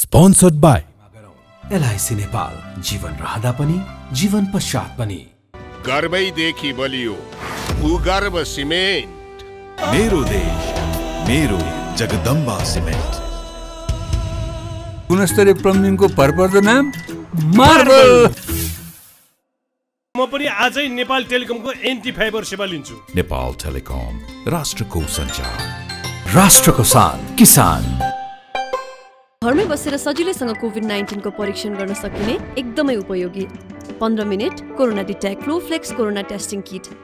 sponsored by LIC Nepal जीवन रहँदा पनि जीवन पश्चात पनि गर्वैदेखि बलियो गर्व सिमेन्ट मेरो देश मेरो जगदम्बा सिमेन्ट गुणस्तरीय प्लम्बिङको भरपर्दो नाम मार्बल म पनि आजै नेपाल टेलिकमको एन्टी फाइबर सेवा लिन्छु नेपाल टेलिकम राष्ट्रको सञ्चार राष्ट्रको सान किसान घरमै बसेर सजिलैसँग कोभिड नाइन्टिनको परीक्षण गर्न सकिने एकदमै उपयोगी पन्ध्र minute corona detect flex corona testing kit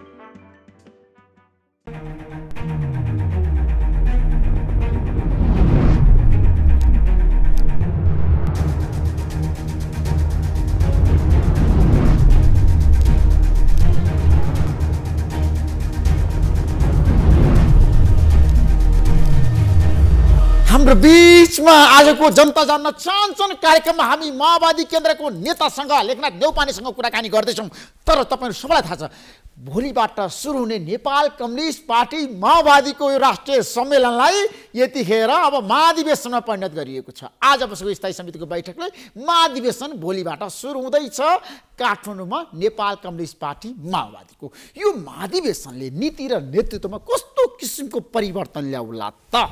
बिचमा आजको जनता जान्न चाहन्छन् कार्यक्रममा हामी माओवादी केन्द्रको नेतासँग लेखनाथ देउपानीसँग कुराकानी गर्दैछौँ तर तपाईँहरू सबैलाई थाहा छ भोलिबाट सुरु हुने नेपाल कम्युनिस्ट पार्टी माओवादीको यो राष्ट्रिय सम्मेलनलाई यतिखेर अब महाधिवेशनमा परिणत गरिएको छ आज बसेको स्थायी समितिको बैठकले महाधिवेशन भोलिबाट सुरु हुँदैछ काठमाडौँमा नेपाल कम्युनिस्ट पार्टी माओवादीको यो महाधिवेशनले नीति र नेतृत्वमा कस्तो किसिमको परिवर्तन ल्याउला त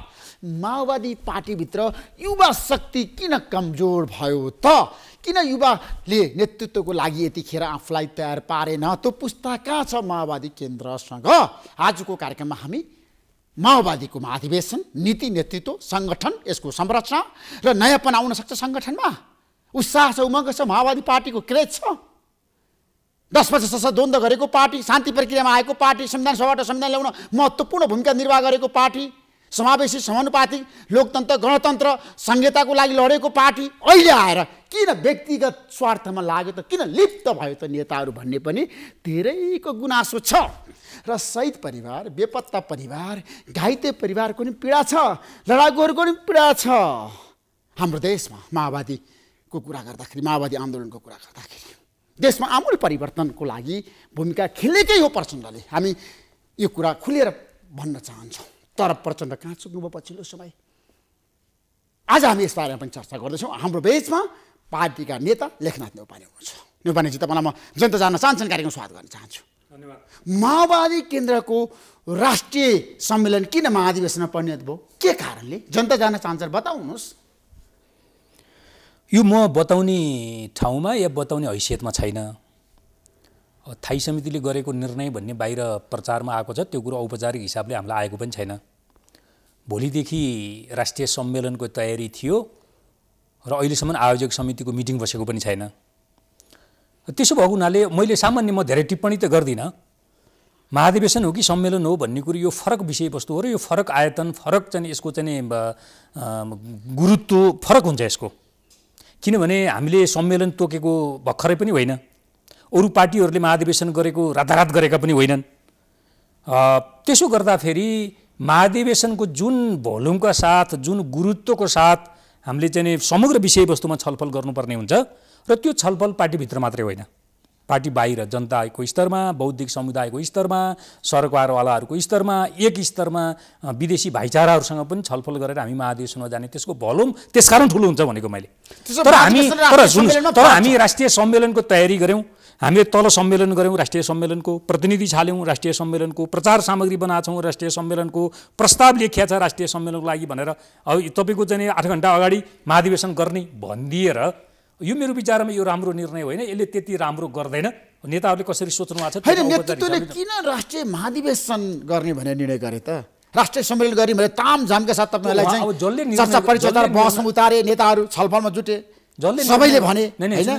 माओवादी पार्टीभित्र युवा शक्ति किन कमजोर भयो त किन युवाले नेतृत्वको लागि यतिखेर आफूलाई तयार पारेन त्यो पुस्ता कहाँ छ माओवादी केन्द्रसँग आजको कार्यक्रममा हामी माओवादीको महाधिवेशन नीति नेतृत्व सङ्गठन यसको संरचना र नयाँपन आउन सक्छ सङ्गठनमा उत्साह छ उमङ्ग छ माओवादी पार्टीको क्रेज छ दस वर्ष द्वन्द्व गरेको पार्टी शान्ति प्रक्रियामा आएको पार्टी संविधान सभाबाट संविधान ल्याउन महत्त्वपूर्ण भूमिका निर्वाह गरेको पार्टी समावेशी समानुपातिक लोकतन्त्र गणतन्त्र संहिताको लागि लडेको पार्टी अहिले आएर किन व्यक्तिगत स्वार्थमा लाग्यो त किन लिप्त भयो त नेताहरू भन्ने पनि धेरैको गुनासो छ र शहीद परिवार बेपत्ता परिवार घाइते परिवारको पनि पीडा छ लडाकुहरूको पनि पीडा छ हाम्रो देशमा माओवादीको कुरा गर्दाखेरि माओवादी आन्दोलनको कुरा गर्दाखेरि देशमा आमूल परिवर्तनको लागि भूमिका खेलेकै हो प्रचण्डले हामी यो कुरा खुलेर भन्न चाहन्छौँ तर प्रचण्ड कहाँ चुक्नुभयो पछिल्लो समय आज हामी यसबारेमा पनि चर्चा गर्दैछौँ हाम्रो बेचमा पार्टीका नेता लेखनाथ नेपाली हुनुहुन्छ नेपालीजी तपाईँलाई म जनता जान चाहन्छन् कार्यक्रम स्वागत गर्न चाहन्छु धन्यवाद माओवादी केन्द्रको राष्ट्रिय सम्मेलन किन महाधिवेशनमा परिणत भयो के कारणले जनता जान चाहन्छन् बताउनुहोस् यो म बताउने ठाउँमा या बताउने हैसियतमा छैन थाई समितिले गरेको निर्णय भन्ने बाहिर प्रचारमा आएको छ त्यो कुरो औपचारिक हिसाबले हामीलाई आएको पनि छैन भोलिदेखि राष्ट्रिय सम्मेलनको तयारी थियो र अहिलेसम्म आयोजक समितिको मिटिङ बसेको पनि छैन त्यसो भएको हुनाले मैले सामान्य म धेरै टिप्पणी त गर्दिनँ महाधिवेशन हो कि सम्मेलन हो भन्ने कुरो यो फरक विषयवस्तु हो र यो फरक आयतन फरक चाहिँ यसको चाहिँ गुरुत्व फरक हुन्छ यसको किनभने हामीले सम्मेलन तोकेको भर्खरै पनि होइन अरू पार्टीहरूले महाधिवेशन गरेको रातारात गरेका पनि होइनन् त्यसो गर्दाखेरि महाधिवेशनको जुन भोल्युमका साथ जुन गुरुत्वको साथ हामीले चाहिँ समग्र विषयवस्तुमा छलफल गर्नुपर्ने हुन्छ र त्यो छलफल पार्टीभित्र मात्रै होइन पार्टी बाहिर जनताको स्तरमा बौद्धिक समुदायको स्तरमा सरकारवालाहरूको स्तरमा एक स्तरमा विदेशी भाइचाराहरूसँग पनि छलफल गरेर हामी महाधिवेशनमा जाने त्यसको भलोम त्यसकारण ठुलो हुन्छ भनेको मैले तर हामी तर सुन्नुहोस् तर हामी राष्ट्रिय सम्मेलनको तयारी गऱ्यौँ हामीले तल सम्मेलन गऱ्यौँ राष्ट्रिय सम्मेलनको प्रतिनिधि छाल्यौँ राष्ट्रिय सम्मेलनको प्रचार सामग्री बनाएछौँ राष्ट्रिय सम्मेलनको प्रस्ताव लेखिया छ राष्ट्रिय सम्मेलनको लागि भनेर अब तपाईँको चाहिँ आठ घन्टा अगाडि महाधिवेशन गर्ने भनिदिएर यो मेरो विचारमा यो राम्रो निर्णय होइन यसले त्यति राम्रो गर्दैन नेताहरूले कसरी सोच्नु भएको छ होइन नेतृत्वले किन राष्ट्रिय महाधिवेशन गर्ने भनेर निर्णय गरे त राष्ट्रिय सम्मेलन मैले ताम तामझामका साथ तपाईँलाई चाहिँ चर्चा परिचर्चा बहसमा उतारे नेताहरू छलफलमा जुटे जसले सबैले भने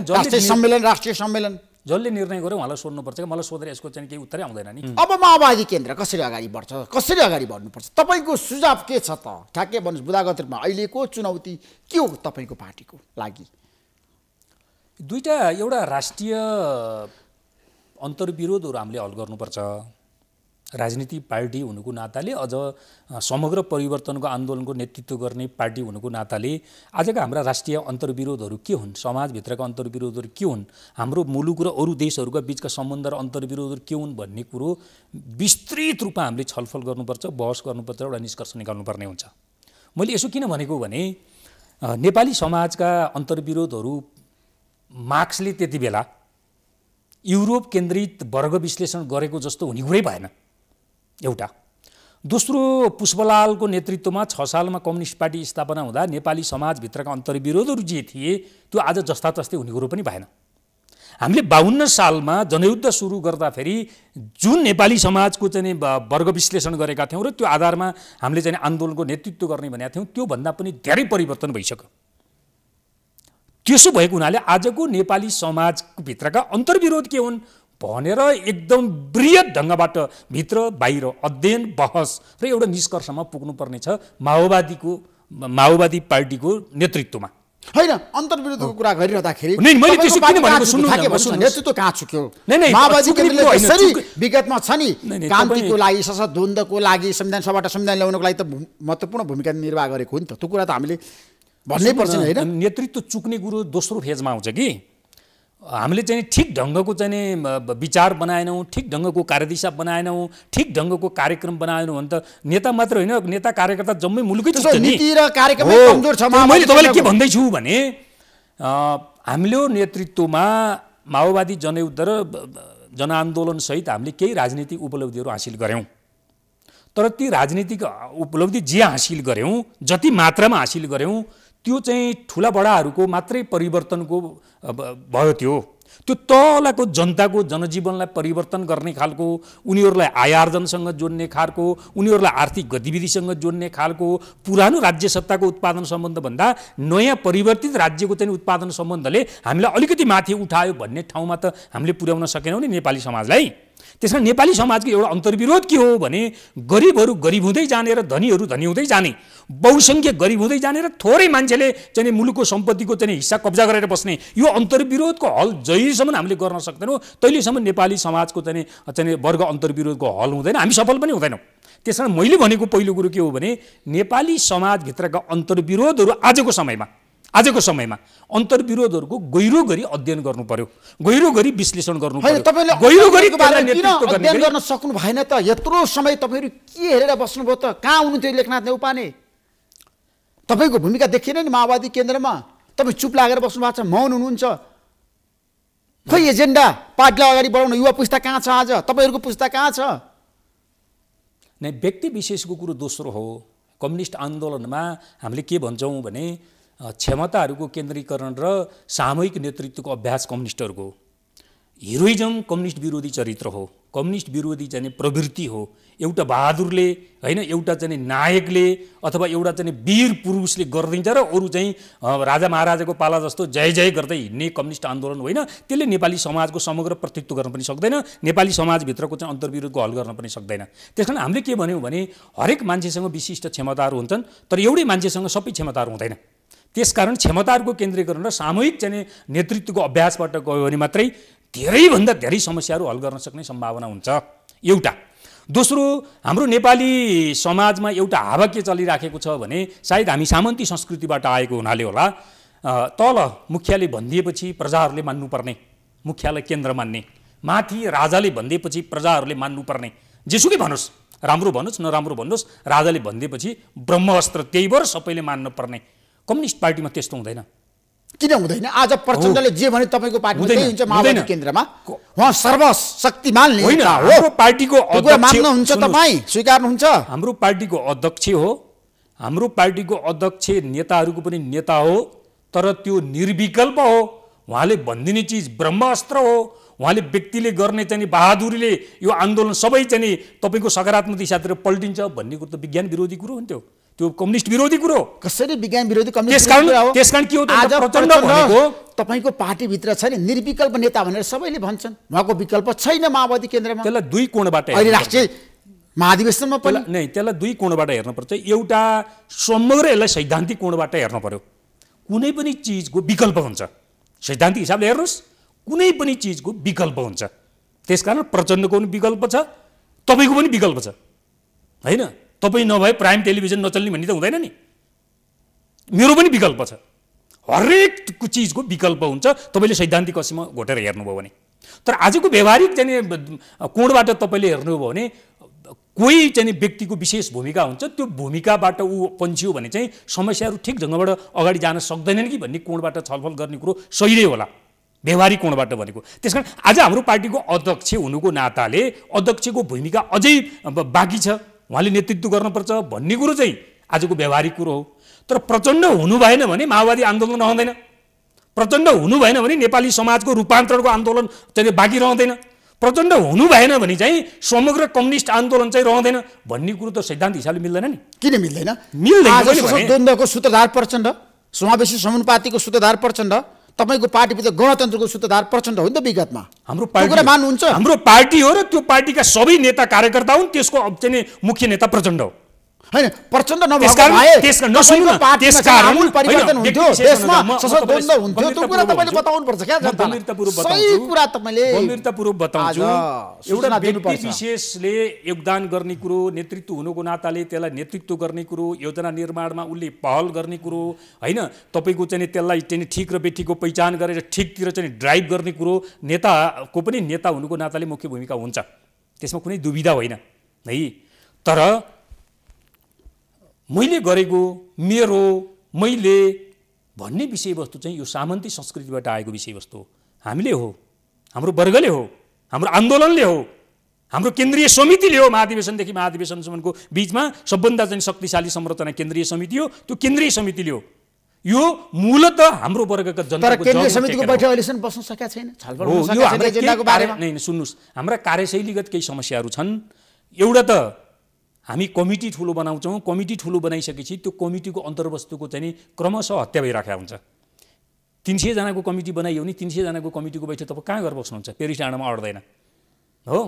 राष्ट्रिय सम्मेलन राष्ट्रिय सम्मेलन जसले निर्णय गर्यो उहाँलाई सोध्नुपर्छ कि मलाई सोधेर यसको चाहिँ केही उत्तरै आउँदैन नि अब माओवादी केन्द्र कसरी अगाडि बढ्छ कसरी अगाडि बढ्नुपर्छ तपाईँको सुझाव के छ त ठ्याक्कै भन्नुहोस् बुदागत रूपमा अहिलेको चुनौती के हो तपाईँको पार्टीको लागि दुईवटा एउटा राष्ट्रिय अन्तर्विरोधहरू हामीले हल गर्नुपर्छ राजनीति पार्टी हुनुको नाताले अझ समग्र परिवर्तनको आन्दोलनको नेतृत्व गर्ने पार्टी हुनुको नाताले आजका हाम्रा राष्ट्रिय अन्तर्विरोधहरू के हुन् समाजभित्रका अन्तर्विरोधहरू के हुन् हाम्रो मुलुक र अरू देशहरूका बिचका सम्बन्ध र अन्तर्विरोधहरू के हुन् भन्ने कुरो विस्तृत रूपमा हामीले छलफल गर्नुपर्छ बहस गर्नुपर्छ एउटा निष्कर्ष निकाल्नुपर्ने हुन्छ मैले यसो किन भनेको भने नेपाली समाजका अन्तर्विरोधहरू मार्क्सले त्यति बेला युरोप केन्द्रित वर्ग विश्लेषण गरेको जस्तो हुने कुरै भएन एउटा दोस्रो पुष्पलालको नेतृत्वमा छ सालमा कम्युनिस्ट पार्टी स्थापना हुँदा नेपाली समाजभित्रका अन्तर्विरोधहरू जे थिए त्यो आज जस्ता तस्तै हुने कुरो पनि भएन हामीले बाहुन्न सालमा जनयुद्ध सुरु गर्दाखेरि जुन नेपाली समाजको चाहिँ वर्ग विश्लेषण गरेका थियौँ र त्यो आधारमा हामीले चाहिँ आन्दोलनको नेतृत्व गर्ने भनेका थियौँ त्योभन्दा पनि धेरै परिवर्तन भइसक्यो त्यसो भएको हुनाले आजको नेपाली समाजभित्रका अन्तर्विरोध के हुन् भनेर एकदम वृहत ढङ्गबाट भित्र बाहिर अध्ययन बहस र एउटा निष्कर्षमा पुग्नुपर्ने छ माओवादीको माओवादी पार्टीको नेतृत्वमा होइन अन्तर्विरोधको कुरा गरिरहँदाखेरि नेतृत्व विगतमा छ नि क्रान्तिको लागि सशस्त्र द्वन्द्वको लागि संविधान सभाबाट संविधान ल्याउनको लागि त महत्त्वपूर्ण भूमिका निर्वाह गरेको हो नि त त्यो कुरा त हामीले भन्नै पर्छ होइन नेतृत्व चुक्ने कुरो दोस्रो फेजमा आउँछ कि हामीले चाहिँ ठिक ढङ्गको चाहिँ विचार बनाएनौँ ठिक ढङ्गको कार्यदिशा बनाएनौँ ठिक ढङ्गको कार्यक्रम बनाएनौँ भने त नेता मात्र होइन नेता कार्यकर्ता जम्मै मुलुकै नीति र कार्यक्रम कमजोर छ मैले तपाईँलाई के भन्दैछु भने हामीले नेतृत्वमा माओवादी जनयुद्ध र जनआन्दोलनसहित हामीले केही राजनीतिक उपलब्धिहरू हासिल गऱ्यौँ तर ती राजनीतिक उपलब्धि जे हासिल गऱ्यौँ जति मात्रामा हासिल गऱ्यौँ त्यो चाहिँ ठुला बडाहरूको मात्रै परिवर्तनको भयो त्यो त्यो तलको जनताको जनजीवनलाई परिवर्तन गर्ने खालको उनीहरूलाई आयार्जनसँग जोड्ने खालको उनीहरूलाई आर्थिक गतिविधिसँग जोड्ने खालको पुरानो राज्य सत्ताको उत्पादन सम्बन्धभन्दा नयाँ परिवर्तित राज्यको चाहिँ उत्पादन सम्बन्धले हामीलाई अलिकति माथि उठायो भन्ने ठाउँमा त हामीले पुर्याउन सकेनौँ नि नेपाली समाजलाई त्यस कारण नेपाली समाजको एउटा अन्तर्विरोध के हो भने गरिबहरू गरिब हुँदै जाने र धनीहरू धनी हुँदै जाने बहुसङ्ख्यक गरिब हुँदै जाने र थोरै मान्छेले चाहिँ मुलुकको सम्पत्तिको चाहिँ हिस्सा कब्जा गरेर बस्ने यो अन्तर्विरोधको हल जहिलेसम्म हामीले गर्न सक्दैनौँ तैलेसम्म नेपाली समाजको चाहिँ चाहिँ वर्ग अन्तर्विरोधको हल हुँदैन हामी सफल पनि हुँदैनौँ त्यस कारण मैले भनेको पहिलो कुरो के हो भने नेपाली समाजभित्रका अन्तर्विरोधहरू आजको समयमा आजको समयमा अन्तर्विरोधहरूको गहिरो गरी अध्ययन गर्नु पर्यो गहिरो गरी विश्लेषण गर्नु अध्ययन गर्न सक्नु भएन त यत्रो समय तपाईँहरू के हेरेर बस्नुभयो त कहाँ थियो लेखनाथ नेउपाने तपाईँको भूमिका देखिएन नि माओवादी केन्द्रमा तपाईँ चुप लागेर बस्नु भएको छ मौन हुनुहुन्छ खोइ एजेन्डा पार्टीलाई अगाडि बढाउनु युवा पुस्ता कहाँ छ आज तपाईँहरूको पुस्ता कहाँ छ नै व्यक्ति विशेषको कुरो दोस्रो हो कम्युनिस्ट आन्दोलनमा हामीले के भन्छौँ भने क्षमताहरूको केन्द्रीकरण र सामूहिक नेतृत्वको अभ्यास कम्युनिस्टहरूको हिरोइजम कम्युनिस्ट विरोधी चरित्र हो कम्युनिस्ट विरोधी चाहिँ प्रवृत्ति हो एउटा बहादुरले होइन एउटा चाहिँ नायकले अथवा एउटा चाहिँ वीर पुरुषले गरिदिन्छ र अरू चाहिँ राजा महाराजाको पाला जस्तो जय जय गर्दै हिँड्ने कम्युनिस्ट आन्दोलन होइन त्यसले नेपाली समाजको समग्र प्रतित्व गर्न पनि सक्दैन नेपाली समाजभित्रको चाहिँ अन्तर्विरोधको हल गर्न पनि सक्दैन त्यस हामीले के भन्यौँ भने हरेक मान्छेसँग विशिष्ट क्षमताहरू हुन्छन् तर एउटै मान्छेसँग सबै क्षमताहरू हुँदैन त्यसकारण क्षमताहरूको केन्द्रीकरण र सामूहिक चाहिँ नेतृत्वको अभ्यासबाट गयो भने मात्रै धेरैभन्दा धेरै समस्याहरू हल गर्न सक्ने सम्भावना हुन्छ एउटा दोस्रो हाम्रो नेपाली समाजमा एउटा हावा के चलिराखेको छ भने सायद हामी सामन्ती संस्कृतिबाट आएको हुनाले होला तल मुखियाले भनिदिएपछि प्रजाहरूले मान्नुपर्ने मुखियालाई केन्द्र मान्ने माथि राजाले भनिदिएपछि प्रजाहरूले मान्नुपर्ने जेसुकै भन्नुहोस् राम्रो भन्नुहोस् नराम्रो भन्नुहोस् राजाले भनिदिएपछि ब्रह्मअस्त्र त्यही भएर सबैले मान्नुपर्ने कम्युनिस्ट पार्टीमा त्यस्तो हुँदैन किन हुँदैन आज प्रचण्डले जे भने तपाईँको पार्टी हुन्छ माओवादी केन्द्रमा उहाँ सर्वशक्तिमान पार्टीको मान्नुहुन्छ तपाईँ स्वीकार्नुहुन्छ हाम्रो पार्टीको अध्यक्ष हो हाम्रो पार्टीको अध्यक्ष नेताहरूको पनि नेता हो तर त्यो निर्विकल्प हो उहाँले भनिदिने चिज ब्रह्मास्त्र हो उहाँले व्यक्तिले गर्ने चाहिँ बहादुरीले यो आन्दोलन सबै चाहिँ तपाईँको सकारात्मक दिशातिर पल्टिन्छ भन्ने कुरो त विज्ञान विरोधी कुरो हुन्थ्यो त्यो कम्युनिस्ट विरोधी कुरो कसरी विज्ञान विरोधी हो तपाईँको पार्टीभित्र छ नि निर्विकल्प नेता भनेर सबैले भन्छन् उहाँको विकल्प छैन माओवादी केन्द्रमा त्यसलाई दुई कोणबाट राष्ट्रिय महाधिवेशनमा पनि नै त्यसलाई दुई कोणबाट हेर्नुपर्छ एउटा समग्र यसलाई सैद्धान्तिक कोणबाट हेर्नु पर्यो कुनै पनि चिजको विकल्प हुन्छ सैद्धान्तिक हिसाबले हेर्नुहोस् कुनै पनि चिजको विकल्प हुन्छ त्यसकारण प्रचण्डको पनि विकल्प छ तपाईँको पनि विकल्प छ होइन तपाईँ नभए प्राइम टेलिभिजन नचल्ने भन्ने त हुँदैन नि मेरो पनि विकल्प छ हरेक चिजको विकल्प हुन्छ तपाईँले सैद्धान्तिक असीमा घोटेर हेर्नुभयो भने तर आजको व्यवहारिक चाहिँ कोणबाट तपाईँले हेर्नुभयो भने कोही चाहिँ व्यक्तिको विशेष भूमिका हुन्छ त्यो भूमिकाबाट ऊ पन्छियो भने चाहिँ समस्याहरू ठिक ढङ्गबाट अगाडि जान सक्दैनन् कि भन्ने कोणबाट छलफल गर्ने कुरो सही नै होला व्यवहारिक कोणबाट भनेको त्यस आज हाम्रो पार्टीको अध्यक्ष हुनुको नाताले अध्यक्षको भूमिका अझै बाँकी छ उहाँले नेतृत्व गर्नुपर्छ भन्ने कुरो चाहिँ आजको व्यावहारिक कुरो हो तर प्रचण्ड हुनु भएन भने माओवादी आन्दोलन रहँदैन प्रचण्ड हुनु भएन भने नेपाली समाजको रूपान्तरणको आन्दोलन चाहिँ बाँकी रहँदैन प्रचण्ड हुनु भएन भने चाहिँ समग्र कम्युनिस्ट आन्दोलन चाहिँ रहँदैन भन्ने कुरो त सैद्धान्त हिसाबले मिल्दैन नि किन मिल्दैन मिल्दैन सूत्रधार प्रचण्ड समावेशी समानुपातिको सूत्रधार प्रचण्ड तपाईँको पार्टीभित्र गणतन्त्रको सूत्रधार प्रचण्ड हो नि त विगतमा हाम्रो पार्टी मान्नुहुन्छ हाम्रो पार्टी हो र त्यो पार्टीका सबै नेता कार्यकर्ता हुन् त्यसको चाहिँ मुख्य नेता प्रचण्ड हो होइन प्रचण्ड विशेषले योगदान गर्ने कुरो नेतृत्व हुनुको नाताले त्यसलाई नेतृत्व गर्ने कुरो योजना निर्माणमा उसले पहल गर्ने कुरो होइन तपाईँको चाहिँ त्यसलाई चाहिँ ठिक र बेठीको पहिचान गरेर ठिकतिर चाहिँ ड्राइभ गर्ने कुरो नेताको पनि नेता हुनुको नाताले मुख्य भूमिका हुन्छ त्यसमा कुनै दुविधा होइन है तर मैले गरेको मेरो मैले भन्ने विषयवस्तु चाहिँ यो सामन्ती संस्कृतिबाट आएको विषयवस्तु हो हामीले हो हाम्रो वर्गले हो हाम्रो आन्दोलनले हो हाम्रो केन्द्रीय समितिले हो महाधिवेशनदेखि महाधिवेशनसम्मको बिचमा सबभन्दा चाहिँ शक्तिशाली संरचना केन्द्रीय समिति हो त्यो केन्द्रीय समितिले हो यो मूलत हाम्रो वर्गका जनता केन्द्रीय समितिको बैठक अहिलेसम्म बस्न सकेका छैन छलफल यो हाम्रा सुन्नुहोस् हाम्रा कार्यशैलीगत केही समस्याहरू छन् एउटा त हामी कमिटी ठुलो बनाउँछौँ कमिटी ठुलो बनाइसकेपछि त्यो कमिटीको अन्तर्वस्तुको चाहिँ क्रमशः हत्या भइराखेको हुन्छ तिन सयजनाको कमिटी बनाइयो भने तिन सयजनाको कमिटीको बैठक तपाईँ कहाँ गएर बस्नुहुन्छ पेरिस डाँडामा अट्दैन हो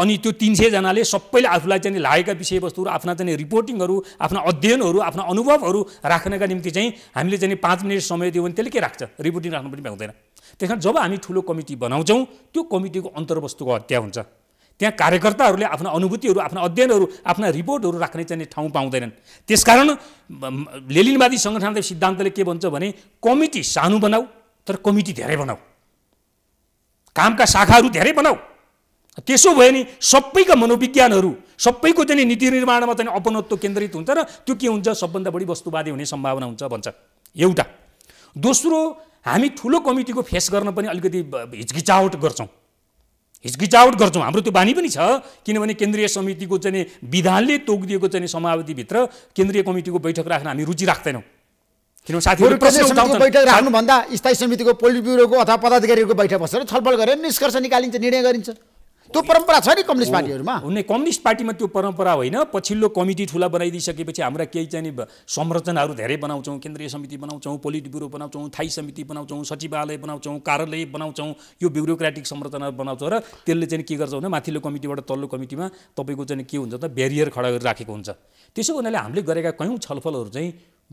अनि त्यो तिन सयजनाले सबैले आफूलाई चाहिँ लागेका विषयवस्तुहरू आफ्ना चाहिँ रिपोर्टिङहरू आफ्ना अध्ययनहरू आफ्ना अनुभवहरू राख्नका निम्ति चाहिँ हामीले चाहिँ पाँच मिनट समय दियो भने त्यसले के राख्छ रिपोर्टिङ राख्नु पनि भ्याउँदैन त्यस कारण जब हामी ठुलो कमिटी बनाउँछौँ त्यो कमिटीको अन्तर्वस्तुको हत्या हुन्छ त्यहाँ कार्यकर्ताहरूले आफ्ना अनुभूतिहरू आफ्ना अध्ययनहरू आफ्ना रिपोर्टहरू राख्ने चाहिँ ठाउँ पाउँदैनन् त्यसकारण लेलिनवादी सङ्गठनले सिद्धान्तले के भन्छ भने कमिटी सानो बनाऊ तर कमिटी धेरै बनाऊ कामका शाखाहरू धेरै बनाऊ त्यसो भयो भने सबैका मनोविज्ञानहरू सबैको चाहिँ नीति निर्माणमा चाहिँ अपनत्व केन्द्रित हुन्छ र त्यो के हुन्छ सबभन्दा बढी वस्तुवादी हुने सम्भावना हुन्छ भन्छ एउटा दोस्रो हामी ठुलो कमिटीको फेस गर्न पनि अलिकति हिचकिचावट गर्छौँ हिचकिचावट गर्छौँ हाम्रो त्यो बानी पनि छ किनभने केन्द्रीय समितिको चाहिँ विधानले तोकिदिएको चाहिँ समावधिभित्र केन्द्रीय कमिटिको बैठक राख्न हामी रुचि राख्दैनौँ किनभने साथीहरू बैठक राख्नुभन्दा स्थायी समितिको पोलिट ब्युरोको अथवा पदाधिकारीहरूको बैठक बसेर छलफल गरेर निष्कर्ष निकालिन्छ निर्णय गरिन्छ त्यो परम्परा छ नि कम्युनिस्ट पार्टीहरूमा हुने कम्युनिस्ट पार्टीमा त्यो परम्परा होइन पछिल्लो कमिटी ठुला बनाइदिइसकेपछि हाम्रा केही चाहिँ संरचनाहरू धेरै बनाउँछौँ केन्द्रीय समिति बनाउँछौँ पोलिट ब्युरो बनाउँछौँ थाई समिति बनाउँछौँ सचिवालय बनाउँछौँ कार्यालय बनाउँछौँ यो ब्युरोक्राटिक संरचना बनाउँछौँ र त्यसले चाहिँ के गर्छ भने माथिल्लो कमिटीबाट तल्लो कमिटीमा तपाईँको चाहिँ के हुन्छ त ब्यारियर खडा गरेर राखेको हुन्छ त्यसो हुनाले हामीले गरेका कयौँ छलफलहरू चाहिँ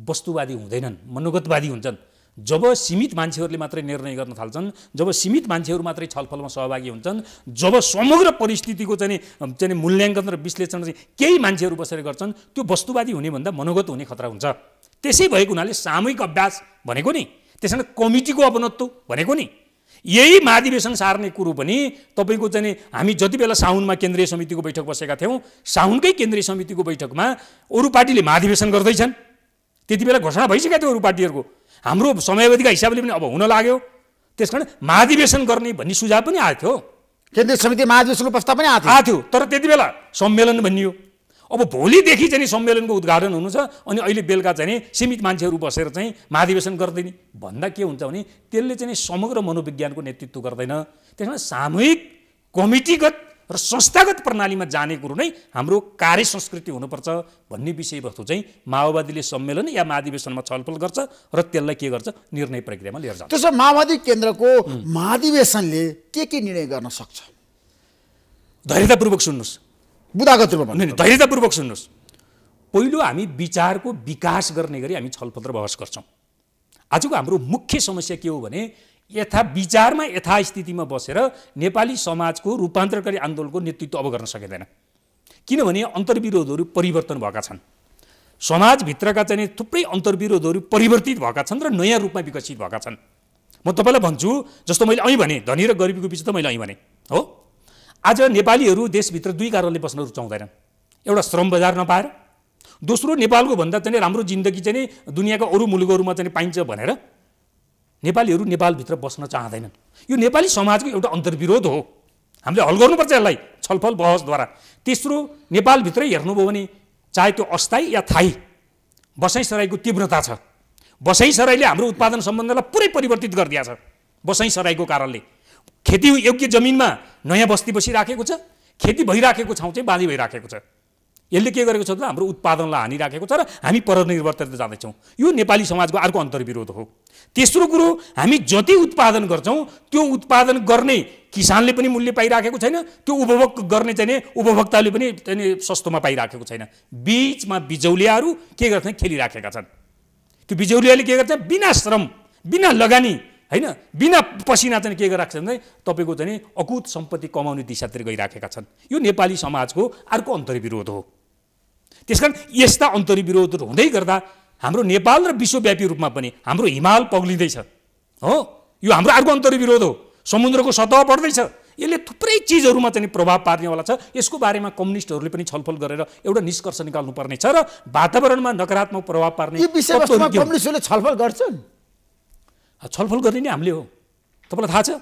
वस्तुवादी हुँदैनन् मनोगतवादी हुन्छन् जब सीमित मान्छेहरूले मात्रै निर्णय गर्न थाल्छन् जब सीमित मान्छेहरू मात्रै छलफलमा सहभागी हुन्छन् जब समग्र परिस्थितिको चाहिँ चाहिँ मूल्याङ्कन र विश्लेषण चाहिँ केही मान्छेहरू बसेर गर्छन् त्यो वस्तुवादी हुने भन्दा मनोगत हुने खतरा हुन्छ त्यसै भएको हुनाले सामूहिक अभ्यास भनेको नि त्यसमा कमिटीको अपनत्व भनेको नि यही महाधिवेशन सार्ने कुरो पनि तपाईँको चाहिँ हामी जति बेला साउनमा केन्द्रीय समितिको बैठक बसेका थियौँ साउनकै केन्द्रीय समितिको बैठकमा अरू पार्टीले महाधिवेशन गर्दैछन् त्यति बेला घोषणा भइसकेको थियो अरू पार्टीहरूको हाम्रो समयावधिका हिसाबले पनि अब हुन लाग्यो त्यस कारण महाधिवेशन गर्ने भन्ने सुझाव पनि आएको थियो केन्द्रीय समिति महाधिवेशनको प्रस्ताव पनि आएको थियो तर त्यति बेला सम्मेलन भनियो अब भोलिदेखि चाहिँ सम्मेलनको उद्घाटन हुनु छ अनि अहिले बेलुका चाहिँ सीमित मान्छेहरू बसेर चाहिँ महाधिवेशन गर्दैन भन्दा के हुन्छ भने त्यसले चाहिँ समग्र मनोविज्ञानको नेतृत्व गर्दैन त्यस कारण सामूहिक कमिटीगत र संस्थागत प्रणालीमा जाने कुरो नै हाम्रो कार्य संस्कृति हुनुपर्छ भन्ने विषयवस्तु चाहिँ माओवादीले सम्मेलन या महाधिवेशनमा छलफल गर्छ र त्यसलाई के गर्छ निर्णय प्रक्रियामा लिएर जान्छ त्यसो माओवादी केन्द्रको महाधिवेशनले के के निर्णय गर्न सक्छ धैर्यतापूर्वक सुन्नुहोस् बुदागत रूपमा धैर्यतापूर्वक सुन्नुहोस् पहिलो हामी विचारको विकास गर्ने गरी हामी छलफल र बहस गर्छौँ आजको हाम्रो मुख्य समस्या के हो भने यथा विचारमा यथास्थितिमा बसेर नेपाली समाजको रूपान्तरकारी आन्दोलनको नेतृत्व अब गर्न सकिँदैन किनभने अन्तर्विरोधहरू परिवर्तन भएका छन् समाजभित्रका चाहिँ थुप्रै अन्तर्विरोधहरू परिवर्तित भएका छन् र नयाँ रूपमा विकसित भएका छन् म तपाईँलाई भन्छु जस्तो मैले ऐँ भने धनी र गरिबीको बिच त मैले ऐँ भने हो आज नेपालीहरू देशभित्र दुई कारणले बस्न रुचाउँदैनन् एउटा श्रम बजार नपाएर दोस्रो नेपालको भन्दा चाहिँ राम्रो जिन्दगी चाहिँ दुनियाँका अरू मुलुकहरूमा चाहिँ पाइन्छ भनेर नेपालीहरू नेपालभित्र बस्न चाहँदैनन् यो नेपाली समाजको एउटा अन्तर्विरोध हो हामीले हल गर्नुपर्छ यसलाई छलफल बहसद्वारा तेस्रो नेपालभित्रै हेर्नुभयो भने चाहे त्यो अस्थायी या थायी बसाइँसराईको तीव्रता छ बसाइसराईले हाम्रो उत्पादन सम्बन्धलाई पुरै परिवर्तित गरिदिएको छ बसाइँसराईको कारणले खेती योग्य जमिनमा नयाँ बस्ती बसिराखेको छ खेती भइराखेको ठाउँ चाहिँ बाँधी भइराखेको छ यसले के गरेको छ त हाम्रो उत्पादनलाई हानिराखेको छ र हामी परनिर्भरतर्फ जाँदैछौँ यो नेपाली समाजको अर्को अन्तर्विरोध हो तेस्रो कुरो हामी जति उत्पादन गर्छौँ त्यो उत्पादन गर्ने किसानले पनि मूल्य पाइराखेको छैन त्यो उपभोग गर्ने चाहिँ उपभोक्ताले पनि चाहिँ सस्तोमा पाइराखेको छैन बिचमा बिजौलियाहरू के गर्छन् खेलिराखेका छन् त्यो बिजौलियाले के गर्छ बिना श्रम बिना लगानी होइन बिना पसिना चाहिँ के गरिरहेको छ भने तपाईँको चाहिँ अकुत सम्पत्ति कमाउने दिशातिर गइराखेका छन् यो नेपाली समाजको अर्को अन्तर्विरोध हो त्यस कारण यस्ता अन्तर्विरोधहरू हुँदै गर्दा हाम्रो नेपाल र विश्वव्यापी रूपमा पनि हाम्रो हिमाल पग्लिँदैछ हो यो हाम्रो अर्को अन्तर्विरोध हो समुद्रको सतह बढ्दैछ यसले थुप्रै चिजहरूमा चाहिँ प्रभाव पार्नेवाला छ यसको बारेमा कम्युनिस्टहरूले पनि छलफल गरेर एउटा निष्कर्ष निकाल्नुपर्ने छ र वातावरणमा नकारात्मक प्रभाव पार्ने कम्युनिस्टहरूले छलफल गर्छन् छलफल गर्ने नै हामीले हो तपाईँलाई थाहा छ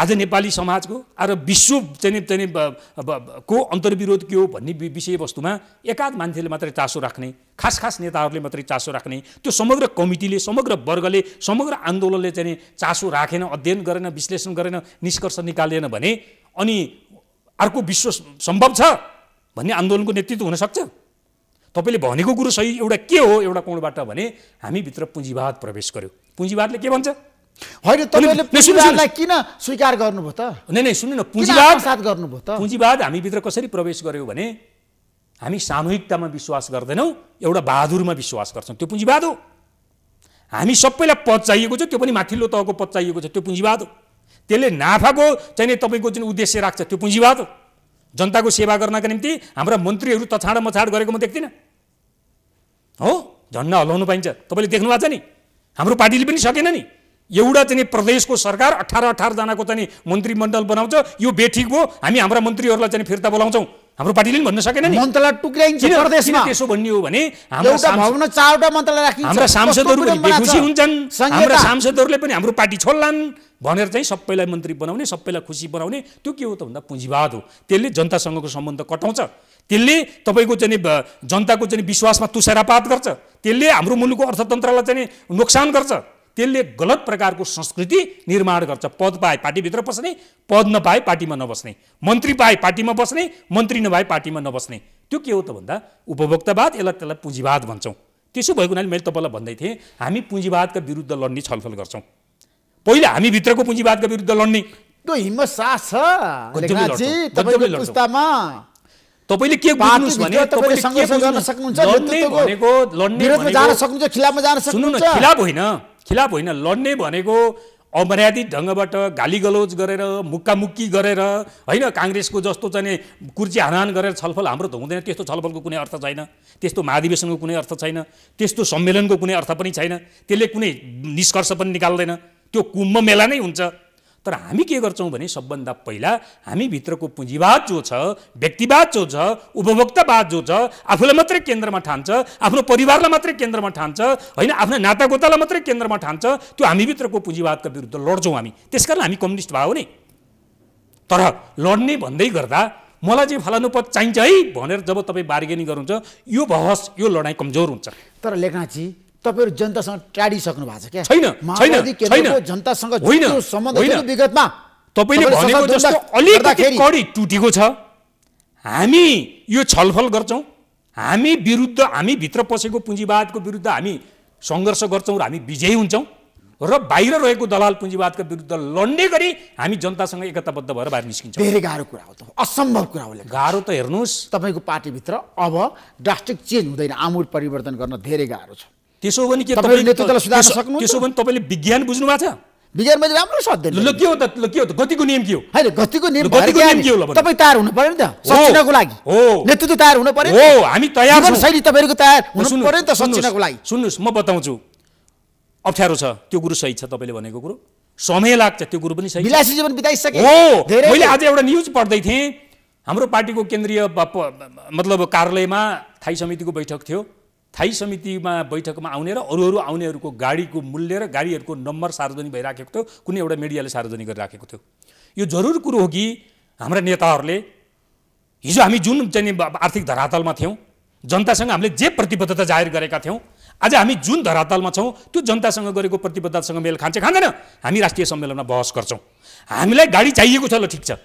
आज नेपाली समाजको आज विश्व चाहिँ चाहिँ को अन्तर्विरोध के हो भन्ने विषयवस्तुमा एकाध मान्छेले मात्रै चासो राख्ने खास खास नेताहरूले मात्रै चासो राख्ने त्यो समग्र कमिटीले समग्र वर्गले समग्र आन्दोलनले चाहिँ चासो राखेन अध्ययन गरेन विश्लेषण गरेन निष्कर्ष निकालेन भने अनि अर्को विश्व सम्भव छ भन्ने आन्दोलनको नेतृत्व हुनसक्छ तपाईँले भनेको कुरो सही एउटा के हो एउटा कोणबाट भने हामीभित्र पुँजीवाद प्रवेश गर्यो पुँजीवादले के भन्छ होइन तपाईँले किन स्वीकार गर्नुभयो त नै नै सुन्नु न पुँजीवाद साथ गर्नुभयो त पुँजीवाद हामीभित्र कसरी प्रवेश गर्यो भने हामी सामूहिकतामा विश्वास गर्दैनौँ एउटा बहादुरमा विश्वास गर्छौँ त्यो पुँजीवाद हो हामी सबैलाई पद चाहिएको छ त्यो पनि माथिल्लो तहको पद चाहिएको छ त्यो पुँजीवाद हो त्यसले नाफाको चाहिने तपाईँको जुन उद्देश्य राख्छ त्यो पुँजीवाद हो जनताको सेवा गर्नका निम्ति हाम्रा मन्त्रीहरू तछाड मछाड गरेको म देख्दिनँ हो झन्डा हल्लाउनु पाइन्छ तपाईँले देख्नु भएको छ नि हाम्रो पार्टीले पनि सकेन नि एउटा चाहिँ प्रदेशको सरकार अठार अठारजनाको चाहिँ मन्त्रीमण्डल बनाउँछ यो बेठिक भयो हामी हाम्रा मन्त्रीहरूलाई चाहिँ फिर्ता बोलाउँछौँ हाम्रो पार्टीले पनि भन्न सकेन नि त्यसो भन्ने हो भने हाम्रा सांसदहरू पनि बेखुसी हुन्छन् हाम्रा सांसदहरूले पनि हाम्रो पार्टी छोड्लान् भनेर चाहिँ सबैलाई मन्त्री बनाउने सबैलाई खुसी बनाउने त्यो के हो त भन्दा पुँजीवाद हो त्यसले जनतासँगको सम्बन्ध कटाउँछ त्यसले तपाईँको चाहिँ जनताको चाहिँ विश्वासमा तुसारापात गर्छ त्यसले हाम्रो मुलुकको अर्थतन्त्रलाई चाहिँ नोक्सान गर्छ त्यसले गलत प्रकारको संस्कृति निर्माण गर्छ पद पाए पार्टीभित्र पस्ने पद नपाए पार्टीमा नबस्ने मन्त्री पाए पार्टीमा बस्ने मन्त्री नभए पार्टीमा नबस्ने त्यो के हो त भन्दा उपभोक्तावाद यसलाई त्यसलाई पुँजीवाद भन्छौँ त्यसो भएको हुनाले मैले तपाईँलाई भन्दै थिएँ हामी पुँजीवादका विरुद्ध लड्ने छलफल गर्छौँ पहिला हामीभित्रको पुँजीवादका विरुद्ध लड्ने त्यो हिम्मत छ तपाईँले के बुझ्नुहोस् भने तपाईँले सक्नुहुन्छ भनेको लड्ने भनेको खिलाफमा जान सक्नुहुन्छ खिलाफ होइन खिलाफ होइन लड्ने भनेको अमर्यादित ढङ्गबाट गालीगलोज गरेर मुक्कामुक्की गरेर होइन काङ्ग्रेसको जस्तो चाहिँ कुर्ची हानहान गरेर छलफल हाम्रो त हुँदैन त्यस्तो छलफलको कुनै अर्थ छैन त्यस्तो महाधिवेशनको कुनै अर्थ छैन त्यस्तो सम्मेलनको कुनै अर्थ पनि छैन त्यसले कुनै निष्कर्ष पनि निकाल्दैन त्यो कुम्भ मेला नै हुन्छ तर हामी के गर्छौँ भने सबभन्दा पहिला हामीभित्रको पुँजीवाद जो छ व्यक्तिवाद जो छ उपभोक्तावाद जो छ आफूलाई मात्रै केन्द्रमा ठान्छ आफ्नो परिवारलाई मात्रै केन्द्रमा ठान्छ होइन आफ्नो नातागोतालाई मात्रै केन्द्रमा ठान्छ त्यो हामीभित्रको पुँजीवादको विरुद्ध लड्छौँ हामी त्यसकारण हामी कम्युनिस्ट भयो नि तर लड्ने भन्दै गर्दा मलाई चाहिँ फलानु पद चाहिन्छ है भनेर जब तपाईँ बार्गेनिङ गर्नुहुन्छ यो बहस यो लडाइँ कमजोर हुन्छ तर लेखनाथजी तपाईँहरू जनतासँग टाढिसक्नु भएको छ क्या छैन छैन जनतासँग सम्बन्ध विगतमा तपाईँले भनेको जस्तो अलिकति कडी टुटेको छ हामी यो छलफल गर्छौँ हामी विरुद्ध हामी भित्र पसेको पुँजीवादको विरुद्ध हामी सङ्घर्ष गर्छौँ र हामी विजयी हुन्छौँ र बाहिर रहेको दलाल पुँजीवादका विरुद्ध लड्ने गरी हामी जनतासँग एकताबद्ध भएर बाहिर निस्किन्छौँ धेरै गाह्रो कुरा हो त असम्भव कुरा हो गाह्रो त हेर्नुहोस् तपाईँको पार्टीभित्र अब ड्रास्टिक चेन्ज हुँदैन आमूल परिवर्तन गर्न धेरै गाह्रो छ त्यसो भने के तपाईँले त्यसो भने तपाईँले विज्ञान बुझ्नु भएको छ मैले राम्रो सक्दैन ल के हो त ल के हो त गतिको नियम के हो होइन गतिको नियम गतिको नियम के हो तपाईँ तयार हुनु पऱ्यो नि त सचिनको लागि हो नेतृत्व तयार हुनु पऱ्यो हो हामी तयार छौँ शैली तपाईँहरूको तयार हुनु पऱ्यो नि त सचिनको लागि सुन्नुहोस् म बताउँछु अप्ठ्यारो छ त्यो कुरो सही छ तपाईँले भनेको कुरो समय लाग्छ त्यो कुरो पनि सही विलासी जीवन बिताइसके हो मैले आज एउटा न्युज पढ्दै थिएँ हाम्रो पार्टीको केन्द्रीय मतलब कार्यालयमा थाई समितिको बैठक थियो थाई समितिमा बैठकमा आउने र अरू अरू आउनेहरूको गाडीको मूल्य र गाडीहरूको नम्बर सार्वजनिक भइराखेको थियो कुनै एउटा मिडियाले सार्वजनिक गरिराखेको थियो यो जरुर कुरो हो कि हाम्रा नेताहरूले हिजो हामी जुन चाहिँ आर्थिक धरातलमा थियौँ जनतासँग हामीले जे प्रतिबद्धता जाहेर गरेका थियौँ आज हामी जुन धरातलमा छौँ त्यो जनतासँग गरेको प्रतिबद्धतासँग मेल खान्छ खाँदैन हामी राष्ट्रिय सम्मेलनमा बहस गर्छौँ हामीलाई गाडी चाहिएको छ ल ठिक छ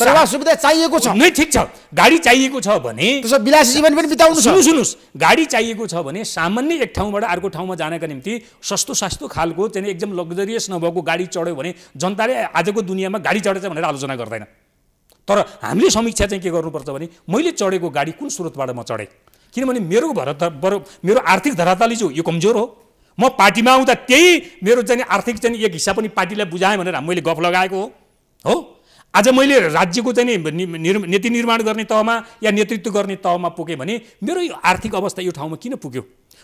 सेवा सुविधा चाहिएको छ नै ठिक छ गाडी चाहिएको छ भने त्यसो विलासी जीवन पनि बिताउनु सुन्नु सुन्नुहोस् गाडी चाहिएको छ भने सामान्य एक ठाउँबाट अर्को ठाउँमा जानका निम्ति सस्तो सस्तो खालको चाहिँ एकदम लग्जरियस नभएको गाडी चढ्यो भने जनताले आजको दुनियाँमा गाडी चढेछ भनेर आलोचना गर्दैन तर हामीले समीक्षा चाहिँ के गर्नुपर्छ भने मैले चढेको गाडी कुन स्रोतबाट म चढेँ किनभने मेरो भर मेरो आर्थिक धराताली चाहिँ यो कमजोर हो म पार्टीमा आउँदा त्यही मेरो चाहिँ आर्थिक चाहिँ एक हिस्सा पनि पार्टीलाई बुझाएँ भनेर मैले गफ लगाएको हो हो आज मैले राज्यको चाहिँ नि नीति निर्माण गर्ने तहमा या नेतृत्व गर्ने तहमा पुगेँ भने मेरो यो आर्थिक अवस्था यो ठाउँमा किन पुग्यो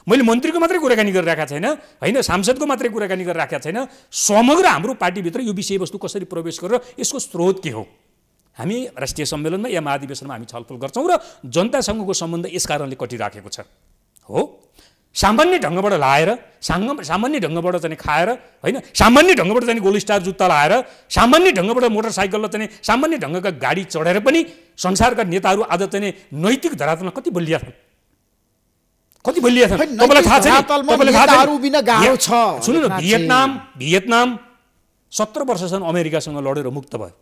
मैले मन्त्रीको मात्रै कुराकानी गरिरहेको छैन होइन सांसदको मात्रै कुराकानी गरिरहेका छैन समग्र हाम्रो पार्टीभित्र यो विषयवस्तु कसरी प्रवेश गरेर यसको स्रोत के हो हामी राष्ट्रिय सम्मेलनमा या महाधिवेशनमा हामी छलफल गर्छौँ र जनतासँगको सम्बन्ध यस कारणले कटिराखेको छ हो सामान्य ढङ्गबाट लाएर साङ सामान्य ढङ्गबाट चाहिँ खाएर होइन सामान्य ढङ्गबाट चाहिँ गोल्ड स्टार जुत्ता लाएर सामान्य ढङ्गबाट मोटरसाइकललाई चाहिँ सामान्य ढङ्गका गाडी चढेर पनि संसारका नेताहरू आज चाहिँ नैतिक धरातलमा कति बलिया छन् कति बलिया छन् थाहा सुन्नु न भियतनाम भियतनाम सत्र वर्षसम्म अमेरिकासँग लडेर मुक्त भयो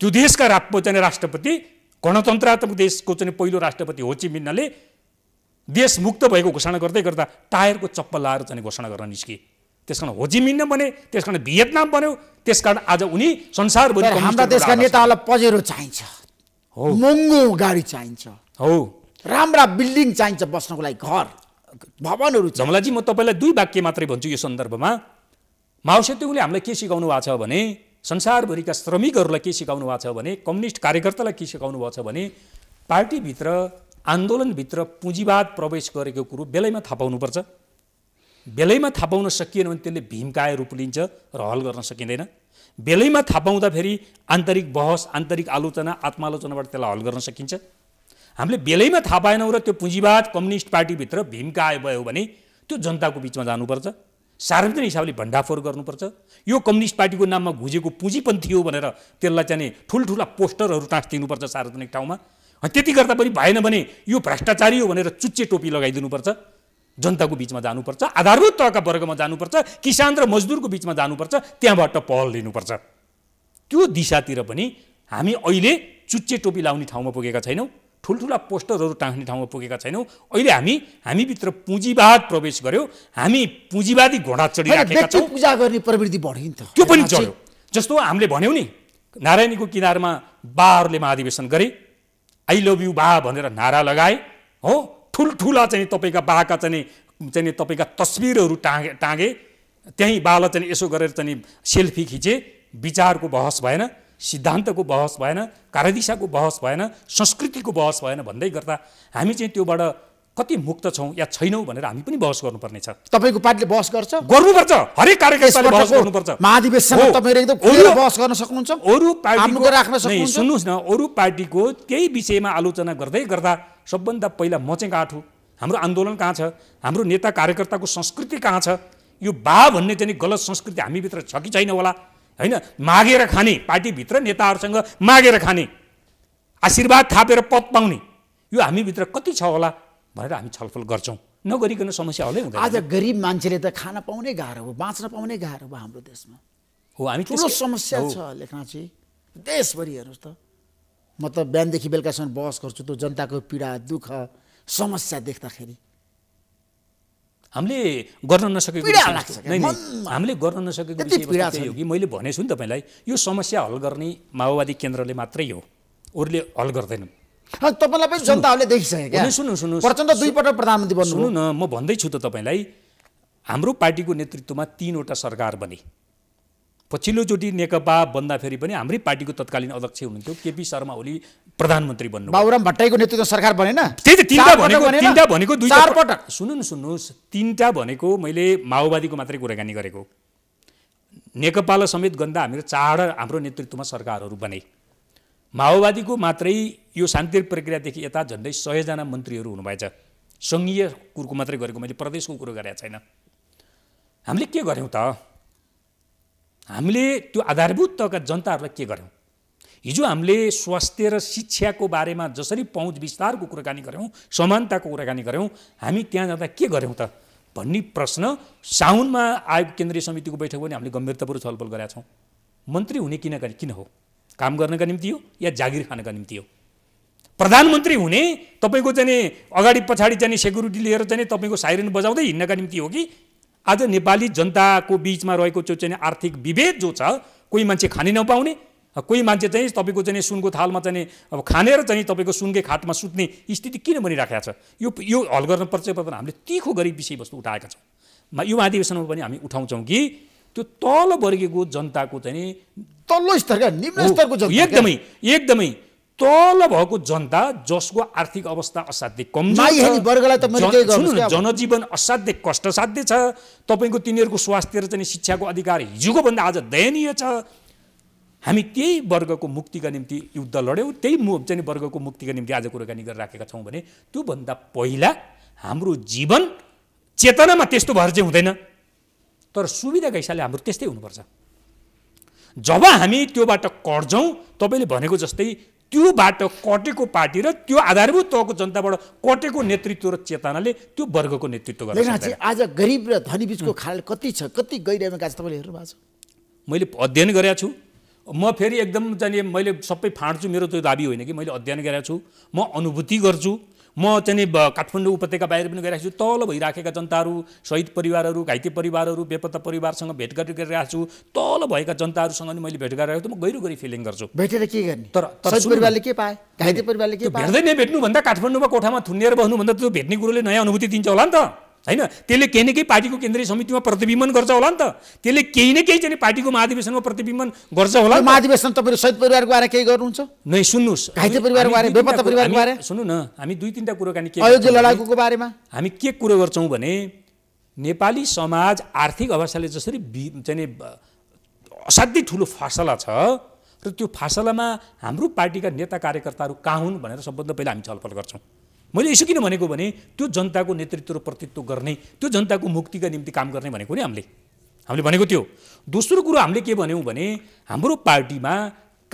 त्यो देशका चाहिँ राष्ट्रपति गणतन्त्रात्मक देशको चाहिँ पहिलो राष्ट्रपति हो चिमिन्नाले देश मुक्त भएको घोषणा गर्दै गर्दा टायरको चप्पल लाएर चाहिँ घोषणा गर्न निस्के त्यस कारण होजिमिन बने त्यस कारण भियतनाम बन्यो त्यस कारण आज उनी संसारभरि हाम्रा देशका नेताहरूलाई पजेरो चाहिन्छ हो महँगो गाडी चाहिन्छ हो राम्रा बिल्डिङ चाहिन्छ बस्नको लागि घर भवनहरू झमलाजी म तपाईँलाई दुई वाक्य मात्रै भन्छु यो सन्दर्भमा माओसेतुङले हामीलाई के सिकाउनु भएको छ भने संसारभरिका श्रमिकहरूलाई के सिकाउनु भएको छ भने कम्युनिस्ट कार्यकर्तालाई के सिकाउनु भएको छ भने पार्टीभित्र आन्दोलनभित्र पुँजीवाद प्रवेश गरेको कुरो बेलैमा थाहा पाउनुपर्छ बेलैमा थाहा पाउन सकिएन भने त्यसले भीमकाय रूप लिन्छ र हल गर्न सकिँदैन बेलैमा थाहा पाउँदाखेरि आन्तरिक बहस आन्तरिक आलोचना आत्मालोचनाबाट त्यसलाई हल गर्न सकिन्छ हामीले बेलैमा थाहा पाएनौँ र त्यो पुँजीवाद कम्युनिस्ट पार्टीभित्र भीमकाय भयो भने त्यो जनताको बिचमा जानुपर्छ सार्वजनिक हिसाबले भण्डाफोर गर्नुपर्छ यो कम्युनिस्ट पार्टीको नाममा घुजेको पुँजीपन्थी हो भनेर त्यसलाई चाहिँ ठुल्ठुला पोस्टरहरू टाँसिदिनुपर्छ सार्वजनिक ठाउँमा त्यति गर्दा पनि भएन भने यो भ्रष्टाचारी हो भनेर चुच्चे टोपी लगाइदिनुपर्छ जनताको बिचमा जानुपर्छ आधारभूत तहका वर्गमा जानुपर्छ किसान र मजदुरको बिचमा जानुपर्छ त्यहाँबाट पहल लिनुपर्छ त्यो दिशातिर पनि हामी अहिले चुच्चे टोपी लाउने ठाउँमा पुगेका छैनौँ ठुल्ठुला पोस्टरहरू टाँक्ने ठाउँमा पुगेका छैनौँ अहिले हामी हामीभित्र पुँजीवाद प्रवेश गर्यो हामी पुँजीवादी घोडा चढिराखेका छौँ पूजा गर्ने प्रवृत्ति बढ्यो नि त त्यो पनि चढ्यो जस्तो हामीले भन्यौँ नि नारायणीको किनारमा बाहरूले महाधिवेशन गरे आई लभ यु बा भनेर नारा लगाए हो ठुल्ठुला चाहिँ तपाईँका बाका चाहिँ चाहिँ तपाईँका तस्विरहरू टाँगे टाँगे त्यहीँ बाला चाहिँ यसो गरेर चाहिँ सेल्फी खिचे विचारको बहस भएन सिद्धान्तको बहस भएन कार्यदिशाको बहस भएन संस्कृतिको बहस भएन भन्दै गर्दा हामी चाहिँ त्योबाट कति मुक्त छौँ या छैनौँ भनेर हामी पनि बहस गर्नुपर्नेछ तपाईँको पार्टीले बहस गर्छ गर्नुपर्छ हरेक कार्यकर्ताले बहस गर्नुपर्छ तपाईँहरू बहस गर्न सक्नुहुन्छ अरू पार्टीको राख्न सुन्नुहोस् न अरू पार्टीको केही विषयमा आलोचना गर्दै गर्दा सबभन्दा पहिला म चाहिँ गाठु हाम्रो आन्दोलन कहाँ छ हाम्रो नेता कार्यकर्ताको संस्कृति कहाँ छ यो बा भन्ने चाहिँ गलत संस्कृति हामीभित्र छ कि छैन होला होइन मागेर खाने पार्टीभित्र नेताहरूसँग मागेर खाने आशीर्वाद थापेर पद पाउने यो हामीभित्र कति छ होला भनेर हामी छलफल गर्छौँ नगरिकन समस्या हलै हुँदैन आज गरिब मान्छेले त खान पाउनै गाह्रो हो बाँच्न पाउनै गाह्रो हो हाम्रो देशमा हो हामी ठुलो समस्या छ चाहिँ देशभरि हेर्नुहोस् त म त बिहानदेखि बेलुकासम्म बहस गर्छु त जनताको पीडा दुःख समस्या देख्दाखेरि हामीले गर्न नसकेको हामीले गर्न नसकेको पीडा हो कि मैले भनेको छु नि तपाईँलाई यो समस्या हल गर्ने माओवादी केन्द्रले मात्रै हो उसले हल गर्दैनन् तपाईँलाई पनि जनताहरूले देखिसके सुन्नु सुन्नु प्रचण्ड दुई प्रधानमन्त्री बन्नु सुन्नु न म भन्दैछु त तपाईँलाई हाम्रो पार्टीको नेतृत्वमा तिनवटा सरकार बने पछिल्लोचोटि नेकपा बन्दा फेरि पनि हाम्रै पार्टीको तत्कालीन अध्यक्ष हुनुहुन्थ्यो केपी शर्मा ओली प्रधानमन्त्री बन्नु बाबुराम भट्टाईको नेतृत्व सरकार बनेन त्यही त तिनवटा भनेको सुन्नु न सुन्नुहोस् तिनवटा भनेको मैले माओवादीको मात्रै कुराकानी गरेको नेकपालाई समेत गन्दा हामीले चाड हाम्रो नेतृत्वमा सरकारहरू बने माओवादीको मात्रै यो शान्ति प्रक्रियादेखि यता झन्डै सयजना मन्त्रीहरू हुनुभएछ सङ्घीय कुरोको मात्रै गरेको मैले प्रदेशको कुरो गरेको छैन हामीले के गऱ्यौँ त हामीले त्यो आधारभूत तहका जनताहरूलाई के गऱ्यौँ हिजो हामीले स्वास्थ्य र शिक्षाको बारेमा जसरी पहुँच विस्तारको कुराकानी गऱ्यौँ समानताको कुराकानी गऱ्यौँ हामी त्यहाँ जाँदा के गऱ्यौँ त भन्ने प्रश्न साउनमा आयोग केन्द्रीय समितिको बैठक पनि हामीले गम्भीरतापूर्वक छलफल गरेका छौँ मन्त्री हुने किन किन हो काम गर्नका निम्ति हो या जागिर खानका निम्ति हो प्रधानमन्त्री हुने तपाईँको चाहिँ अगाडि पछाडि चाहिँ सेक्युरिटी लिएर चाहिँ तपाईँको साइरन बजाउँदै हिँड्नका निम्ति हो कि आज नेपाली जनताको बिचमा रहेको जो चाहिँ आर्थिक विभेद जो छ कोही मान्छे खानी नपाउने कोही मान्छे चाहिँ तपाईँको चाहिँ सुनको थालमा चाहिँ अब खानेर चाहिँ तपाईँको सुनकै खाटमा सुत्ने स्थिति किन बनिराखेको छ यो यो हल गर्न पर्छ हामीले तिखो गरी विषयवस्तु उठाएका छौँ यो अधिवेशनमा पनि हामी उठाउँछौँ कि त्यो तल वर्गीको जनताको चाहिँ तल्लो स्तरका निम्न स्तरको जनता एकदमै एकदमै तल भएको जनता जसको आर्थिक अवस्था असाध्य कमजोर जनजीवन असाध्य कष्टसाध्य छ तपाईँको तिनीहरूको स्वास्थ्य र चाहिँ शिक्षाको अधिकार हिजोको भन्दा आज दयनीय छ हामी त्यही वर्गको मुक्तिका निम्ति युद्ध लड्यौँ त्यही मु चाहिँ वर्गको मुक्तिका निम्ति आज कुराकानी गरिराखेका छौँ भने त्योभन्दा पहिला हाम्रो जीवन चेतनामा त्यस्तो भएर चाहिँ हुँदैन तर सुविधाका हिसाबले हाम्रो त्यस्तै हुनुपर्छ जब हामी त्योबाट कट्छौँ तपाईँले भनेको जस्तै त्योबाट कटेको पार्टी र त्यो आधारभूत तहको जनताबाट कटेको नेतृत्व र चेतनाले त्यो वर्गको नेतृत्व गर्छ आज गरिब र धनी बिचको खाल कति छ कति गइरहेको छ तपाईँले हेर्नु भएको छ मैले अध्ययन गरेको छु म फेरि एकदम जाने मैले सबै फाँड्छु मेरो त्यो दाबी होइन कि मैले अध्ययन गरेको छु म अनुभूति गर्छु म चाहिँ काठमाडौँ उपत्यका बाहिर पनि गइरहेको छु तल भइराखेका जनताहरू शहीद परिवारहरू घाइते परिवारहरू बेपत्ता परिवारसँग भेटघाट गरिरहेको छु तल भएका जनताहरूसँग पनि मैले भेट गरिरहेको छु म गहिरो गरी फिलिङ गर्छु भेटेर के गर्ने तर परिवारले के पाए घाइते परिवारले के भेट्दै नै भेट्नुभन्दा काठमाडौँमा कोठामा थुनिएर बस्नुभन्दा त्यो भेट्ने कुरोले नयाँ अनुभूति दिन्छ होला नि त होइन त्यसले केही न केही पार्टीको केन्द्रीय समितिमा प्रतिबिम्बन गर्छ होला नि त त्यसले केही न केही चाहिँ पार्टीको महाधिवेशनमा प्रतिबिम्बन गर्छ होला महाधिवेशन तपाईँहरू सहित परिवारको बारे केही गर्नुहुन्छ नै सुन्नुहोस् घाइते परिवारको बारे बेपत्ता परिवारको बारे सुन्नु न हामी दुई तिनवटा कुराकानी के अयोध्या लडाकुको बारेमा हामी के कुरो गर्छौँ भने नेपाली समाज आर्थिक अवस्थाले जसरी चाहिँ असाध्यै ठुलो फासला छ र त्यो फासलामा हाम्रो पार्टीका नेता कार्यकर्ताहरू कहाँ हुन् भनेर सबभन्दा पहिला हामी छलफल गर्छौँ मैले यसो किन भनेको भने त्यो जनताको नेतृत्व र प्रतित्व गर्ने त्यो जनताको मुक्तिका निम्ति काम गर्ने भनेको नि हामीले हामीले भनेको त्यो दोस्रो कुरो हामीले के भन्यौँ भने हाम्रो पार्टीमा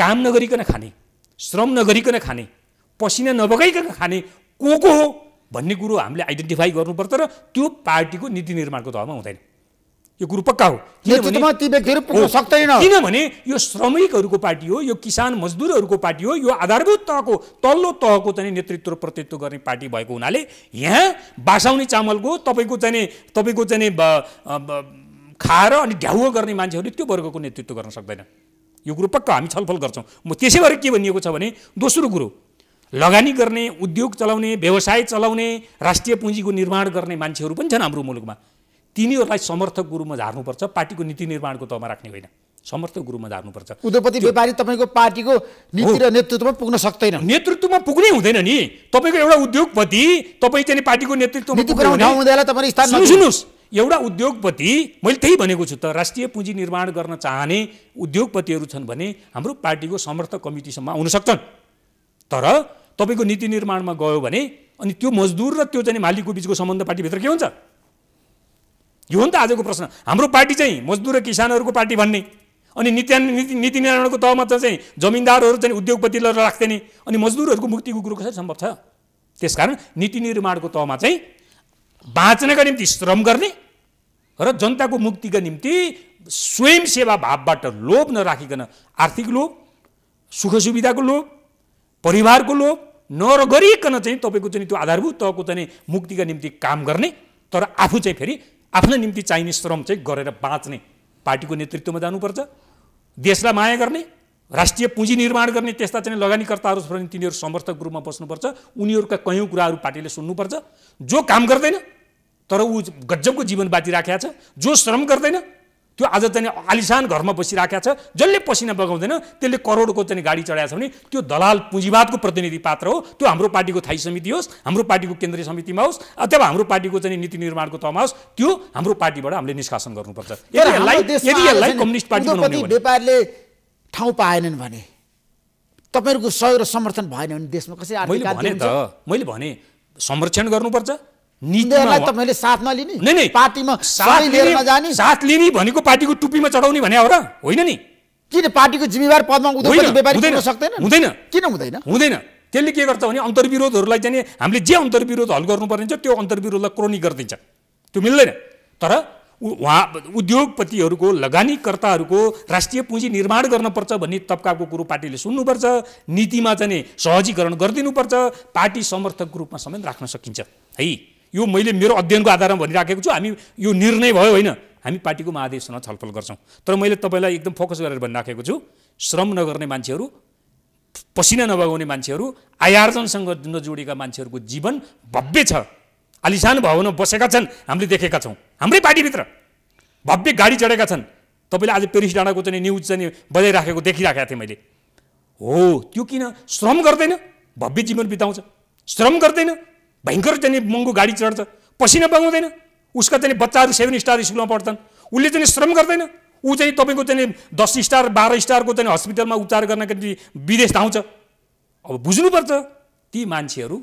काम नगरिकन खाने श्रम नगरिकन खाने पसिना नबगाइकन खाने को को हो भन्ने कुरो हामीले आइडेन्टिफाई गर्नुपर्छ र त्यो पार्टीको नीति निर्माणको तहमा हुँदैन यो कुरो पक्का हो सक्दैन किनभने यो श्रमिकहरूको पार्टी हो यो किसान मजदुरहरूको पार्टी हो यो आधारभूत तहको तल्लो तहको चाहिँ नेतृत्व प्रतित्व गर्ने पार्टी भएको हुनाले यहाँ बासाउने चामलको तपाईँको चाहिँ तपाईँको चाहिँ खाएर अनि ढ्याउ गर्ने मान्छेहरूले त्यो वर्गको नेतृत्व गर्न सक्दैन यो कुरो पक्का हामी छलफल गर्छौँ म त्यसै भएर के भनिएको छ भने दोस्रो कुरो लगानी गर्ने उद्योग चलाउने व्यवसाय चलाउने राष्ट्रिय पुँजीको निर्माण गर्ने मान्छेहरू पनि छन् हाम्रो मुलुकमा तिनीहरूलाई समर्थक गुरुमा झार्नुपर्छ पार्टीको नीति निर्माणको तहमा राख्ने होइन समर्थक गुरुमा झार्नुपर्छ उद्योगपति व्यापारी तपाईँको पार्टीको नीति र नेतृत्वमा पुग्न सक्दैन नेतृत्वमा पुग्नै हुँदैन नि तपाईँको एउटा उद्योगपति तपाईँ चाहिँ पार्टीको नेतृत्वमा सुन्नुहोस् एउटा उद्योगपति मैले त्यही भनेको छु त राष्ट्रिय पुँजी निर्माण गर्न चाहने उद्योगपतिहरू छन् भने हाम्रो पार्टीको समर्थक कमिटीसम्म आउन सक्छन् तर तपाईँको नीति निर्माणमा गयो भने अनि त्यो मजदुर र त्यो चाहिँ मालिकको बिचको सम्बन्ध पार्टीभित्र के हुन्छ यो हो नि त आजको प्रश्न हाम्रो पार्टी चाहिँ मजदुर र किसानहरूको पार्टी भन्ने अनि नित्यान नीति नीति निर्माणको तहमा चाहिँ जमिनदारहरू चाहिँ उद्योगपतिलाई राख्थे अनि मजदुरहरूको मुक्तिको कुरो कसरी सम्भव छ त्यसकारण नीति निर्माणको तहमा चाहिँ बाँच्नका निम्ति श्रम गर्ने र जनताको मुक्तिका निम्ति स्वयं सेवा भावबाट लोभ नराखिकन आर्थिक लोभ सुख सुविधाको लोभ परिवारको लोभ नरगरिकन चाहिँ तपाईँको चाहिँ त्यो आधारभूत तहको चाहिँ मुक्तिका निम्ति काम गर्ने तर आफू चाहिँ फेरि आफ्नै निम्ति चाहिने श्रम चाहिँ गरेर बाँच्ने पार्टीको नेतृत्वमा जानुपर्छ देशलाई माया गर्ने राष्ट्रिय पुँजी निर्माण गर्ने त्यस्ता चाहिँ लगानीकर्ताहरू छ तिनीहरू समर्थक रूपमा बस्नुपर्छ उनीहरूका कयौँ कुराहरू पार्टीले सुन्नुपर्छ जो काम गर्दैन तर ऊ गज्जबको जीवन बाँचिराखेका छ जो श्रम गर्दैन त्यो आज चाहिँ आलिसान घरमा बसिरहेको छ जसले पसिना बगाउँदैन त्यसले करोडको चाहिँ गाडी चढाएको छ भने त्यो दलाल पुँजीवादको प्रतिनिधि पात्र हो त्यो हाम्रो पार्टीको थाई समिति होस् हाम्रो पार्टीको केन्द्रीय समितिमा होस् अथवा हाम्रो पार्टीको चाहिँ नीति निर्माणको तहमा होस् त्यो हाम्रो पार्टीबाट हामीले निष्कासन गर्नुपर्छ यदि कम्युनिस्ट पार्टी व्यापारले ठाउँ पाएनन् भने तपाईँहरूको सहयोग र समर्थन भएन भने देशमा कसरी मैले भने मैले भने संरक्षण गर्नुपर्छ त साथ साथमा लिने पार्टीमा साथ लिएर साथ लिने भनेको पार्टीको टुप्पीमा चढाउने भने हो र होइन नि किन पार्टीको जिम्मेवार पदमा हुँदैन सक्दैन हुँदैन किन हुँदैन हुँदैन त्यसले के गर्छ भने अन्तर्विरोधहरूलाई चाहिँ हामीले जे अन्तर्विरोध हल गर्नुपर्ने छ त्यो अन्तर्विरोधलाई क्रोनी गरिदिन्छ त्यो मिल्दैन तर उहाँ उद्योगपतिहरूको लगानीकर्ताहरूको राष्ट्रिय पुँजी निर्माण पर्छ भन्ने तबकाको कुरो पार्टीले सुन्नुपर्छ नीतिमा चाहिँ सहजीकरण गरिदिनुपर्छ पार्टी समर्थकको रूपमा समेत राख्न सकिन्छ है यो मैले मेरो अध्ययनको आधारमा भनिराखेको छु हामी यो निर्णय भयो होइन हामी पार्टीको महादेशसँग छलफल गर्छौँ तर मैले तपाईँलाई एकदम फोकस गरेर भनिराखेको छु श्रम नगर्ने मान्छेहरू पसिना नबगाउने मान्छेहरू आयार्जनसँग नजोडिएका मान्छेहरूको जीवन भव्य छ आलिसान भवनमा बसेका छन् हामीले देखेका छौँ हाम्रै पार्टीभित्र भव्य गाडी चढेका छन् तपाईँले आज पेरिस डाँडाको चाहिँ न्युज चाहिँ बजाइराखेको देखिराखेको थिएँ मैले हो त्यो किन श्रम गर्दैन भव्य जीवन बिताउँछ श्रम गर्दैन भयङ्कर जाने महँगो गाडी चढ्छ पसिना बगाउँदैन उसका चाहिँ बच्चाहरू सेभेन स्टार स्कुलमा पढ्छन् उसले चाहिँ श्रम गर्दैन ऊ चाहिँ तपाईँको चाहिँ दस स्टार बाह्र स्टारको चाहिँ हस्पिटलमा उपचार गर्नका निम्ति विदेश धाउँछ अब बुझ्नुपर्छ ती मान्छेहरू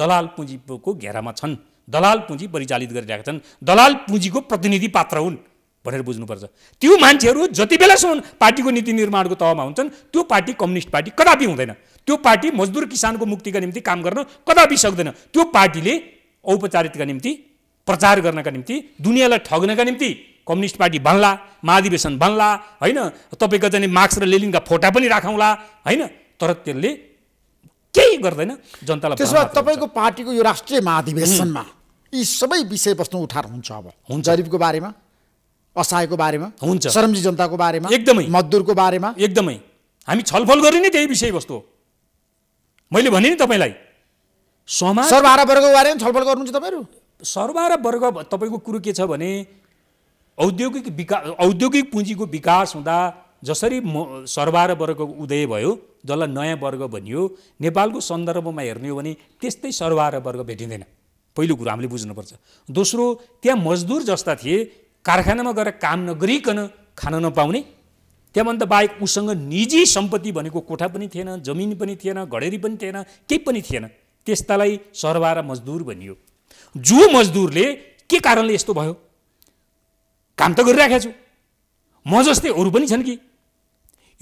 दलाल पुँजीको घेरामा छन् दलाल पुँजी परिचालित गरिरहेका छन् दलाल पुँजीको प्रतिनिधि पात्र हुन् भनेर बुझ्नुपर्छ त्यो मान्छेहरू जति बेलासम्म पार्टीको नीति निर्माणको तहमा हुन्छन् त्यो पार्टी कम्युनिस्ट पार्टी कदापि हुँदैन त्यो पार्टी मजदुर किसानको मुक्तिका निम्ति काम गर्न कदापि सक्दैन त्यो पार्टीले औपचारिकका निम्ति प्रचार गर्नका निम्ति दुनियाँलाई ठग्नका निम्ति कम्युनिस्ट पार्टी बन्ला महाधिवेशन बन्ला होइन तपाईँको चाहिँ मार्क्स र लेलिनका फोटा पनि राखौँला होइन तर त्यसले केही गर्दैन जनतालाई त्यसो भए तपाईँको पार्टीको यो राष्ट्रिय महाधिवेशनमा यी सबै विषयवस्तु उठार हुन्छ अब हुन्छ रिपको बारेमा असहायको बारेमा हुन्छ श्रमजी जनताको बारेमा एकदमै मजदुरको बारेमा एकदमै हामी छलफल गर्ने नै त्यही विषयवस्तु हो मैले भने नि तपाईँलाई समाज सर्वहारा वर्गको बारेमा छलफल गर्नुहुन्छ तपाईँहरू सर्वहारा वर्ग तपाईँको कुरो के छ भने औद्योगिक विकास औद्योगिक पुँजीको विकास हुँदा जसरी म सर्वार वर्गको उदय भयो जसलाई नयाँ वर्ग भनियो नेपालको सन्दर्भमा हेर्ने हो भने त्यस्तै सर्वार वर्ग भेटिँदैन पहिलो कुरो हामीले बुझ्नुपर्छ दोस्रो त्यहाँ मजदुर जस्ता थिए कारखानामा गएर काम नगरिकन खान नपाउने त्यहाँभन्दा बाहेक उसँग निजी सम्पत्ति भनेको कोठा पनि थिएन जमिन पनि थिएन घडेरी पनि थिएन केही पनि थिएन त्यस्तालाई सरबारा मजदुर भनियो जो मजदुरले के कारणले यस्तो भयो काम त गरिराखेको छु म जस्तै अरू पनि छन् कि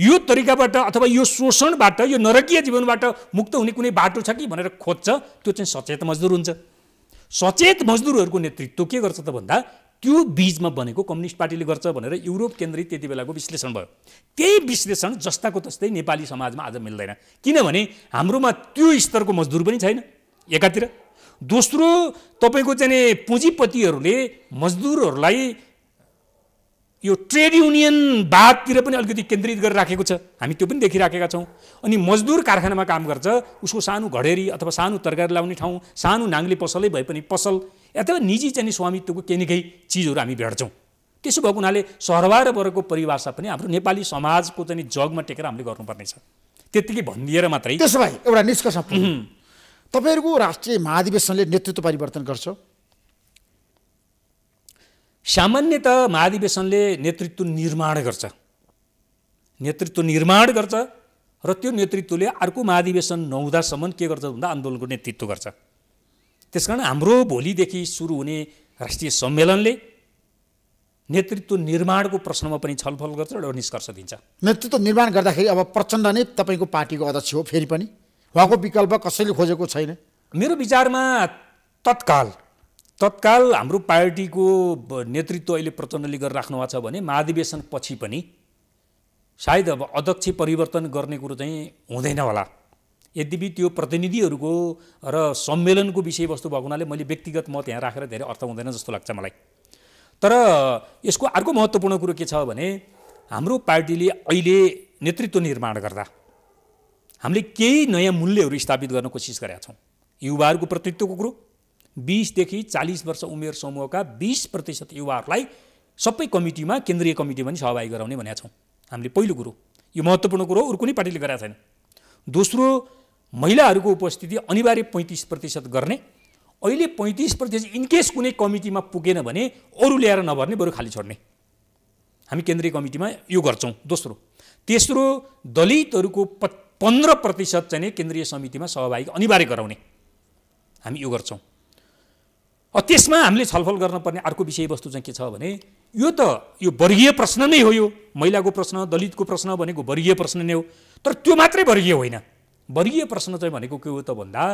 यो तरिकाबाट अथवा यो शोषणबाट यो नरकीय जीवनबाट मुक्त हुने कुनै बाटो छ कि भनेर खोज्छ त्यो चाहिँ सचेत मजदुर हुन्छ सचेत मजदुरहरूको नेतृत्व के गर्छ त भन्दा त्यो बिचमा बनेको कम्युनिस्ट पार्टीले गर्छ भनेर युरोप केन्द्रित त्यति बेलाको विश्लेषण भयो त्यही विश्लेषण जस्ताको तस्तै नेपाली समाजमा आज मिल्दैन किनभने हाम्रोमा त्यो स्तरको मजदुर पनि छैन एकातिर दोस्रो तपाईँको चाहिँ पुँजीपतिहरूले मजदुरहरूलाई यो ट्रेड युनियन बादतिर पनि अलिकति केन्द्रित गरेर राखेको छ हामी त्यो पनि देखिराखेका छौँ अनि मजदुर कारखानामा काम गर्छ उसको सानो घडेरी अथवा सानो तरकारी लाउने ठाउँ सानो नाङ्ली पसलै भए पनि पसल अथवा निजी चाहिँ स्वामित्वको केही न केही चिजहरू हामी भेट्छौँ त्यसो भएको हुनाले सरवार वर्गको परिभाषा पनि हाम्रो नेपाली समाजको चाहिँ जगमा टेकेर हामीले गर्नुपर्नेछ त्यत्तिकै भनिदिएर मात्रै त्यसो भए एउटा निष्कर्ष तपाईँहरूको राष्ट्रिय महाधिवेशनले नेतृत्व परिवर्तन गर्छ सामान्यत महाधिवेशनले नेतृत्व निर्माण गर्छ नेतृत्व निर्माण गर्छ र त्यो नेतृत्वले अर्को महाधिवेशन नहुँदासम्म के गर्छ भन्दा आन्दोलनको नेतृत्व गर्छ त्यस कारण हाम्रो भोलिदेखि सुरु हुने राष्ट्रिय सम्मेलनले नेतृत्व निर्माणको प्रश्नमा पनि छलफल गर्छ र निष्कर्ष दिन्छ नेतृत्व निर्माण गर्दाखेरि अब प्रचण्ड नै तपाईँको पार्टीको अध्यक्ष हो फेरि पनि उहाँको विकल्प कसैले खोजेको छैन मेरो विचारमा तत्काल तत्काल हाम्रो पार्टीको नेतृत्व अहिले प्रचण्डले गरेर भएको छ भने महाधिवेशनपछि पनि सायद अब अध्यक्ष परिवर्तन गर्ने कुरो चाहिँ हुँदैन होला यद्यपि त्यो प्रतिनिधिहरूको र सम्मेलनको विषयवस्तु भएको हुनाले मैले व्यक्तिगत मत यहाँ राखेर धेरै अर्थ हुँदैन जस्तो लाग्छ मलाई तर यसको अर्को महत्त्वपूर्ण कुरो के छ भने हाम्रो पार्टीले अहिले नेतृत्व निर्माण गर्दा हामीले केही नयाँ मूल्यहरू स्थापित गर्न कोसिस गरेका छौँ युवाहरूको प्रतित्वको कुरो बिसदेखि चालिस वर्ष उमेर समूहका बिस प्रतिशत युवाहरूलाई सबै कमिटीमा केन्द्रीय कमिटीमा पनि सहभागी गराउने भनेका छौँ हामीले पहिलो कुरो यो महत्त्वपूर्ण कुरो अरू कुनै पार्टीले गरेका छैन दोस्रो महिलाहरूको उपस्थिति अनिवार्य पैँतिस प्रतिशत गर्ने अहिले पैँतिस प्रतिशत इनकेस कुनै कमिटीमा पुगेन भने अरू ल्याएर नभर्ने बरु खाली छोड्ने हामी केन्द्रीय कमिटीमा यो गर्छौँ दोस्रो तेस्रो दलितहरूको प पन्ध्र प्रतिशत चाहिँ केन्द्रीय समितिमा सहभागी अनिवार्य गराउने हामी यो गर्छौँ त्यसमा हामीले छलफल गर्नुपर्ने अर्को विषयवस्तु चाहिँ के छ भने यो त यो वर्गीय प्रश्न नै हो यो महिलाको प्रश्न दलितको प्रश्न भनेको वर्गीय प्रश्न नै हो तर त्यो मात्रै वर्गीय होइन वर्गीय प्रश्न चाहिँ भनेको के हो त भन्दा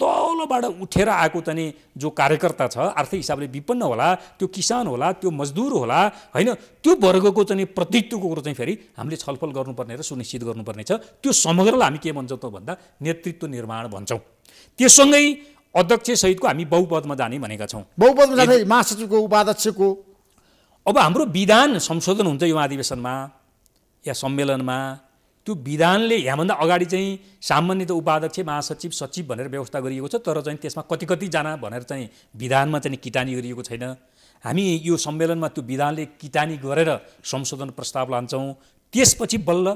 तलबाट उठेर आएको त नि जो कार्यकर्ता छ आर्थिक हिसाबले विपन्न होला त्यो किसान होला त्यो मजदुर होला होइन त्यो वर्गको चाहिँ प्रतित्वको कुरो चाहिँ फेरि हामीले छलफल गर्नुपर्ने र सुनिश्चित गर्नुपर्ने छ त्यो समग्रलाई हामी के भन्छौँ त भन्दा नेतृत्व निर्माण भन्छौँ त्यससँगै अध्यक्षसहितको हामी बहुपदमा जाने भनेका छौँ बहुपदमा जाने महासचिवको उपाध्यक्षको अब हाम्रो विधान संशोधन हुन्छ यो अधिवेशनमा या सम्मेलनमा त्यो विधानले यहाँभन्दा अगाडि चाहिँ सामान्यत उपाध्यक्ष महासचिव सचिव भनेर व्यवस्था गरिएको छ तर चाहिँ त्यसमा कति कतिजना भनेर चाहिँ विधानमा चाहिँ किटानी गरिएको छैन हामी यो सम्मेलनमा त्यो विधानले किटानी गरेर संशोधन प्रस्ताव लान्छौँ त्यसपछि बल्ल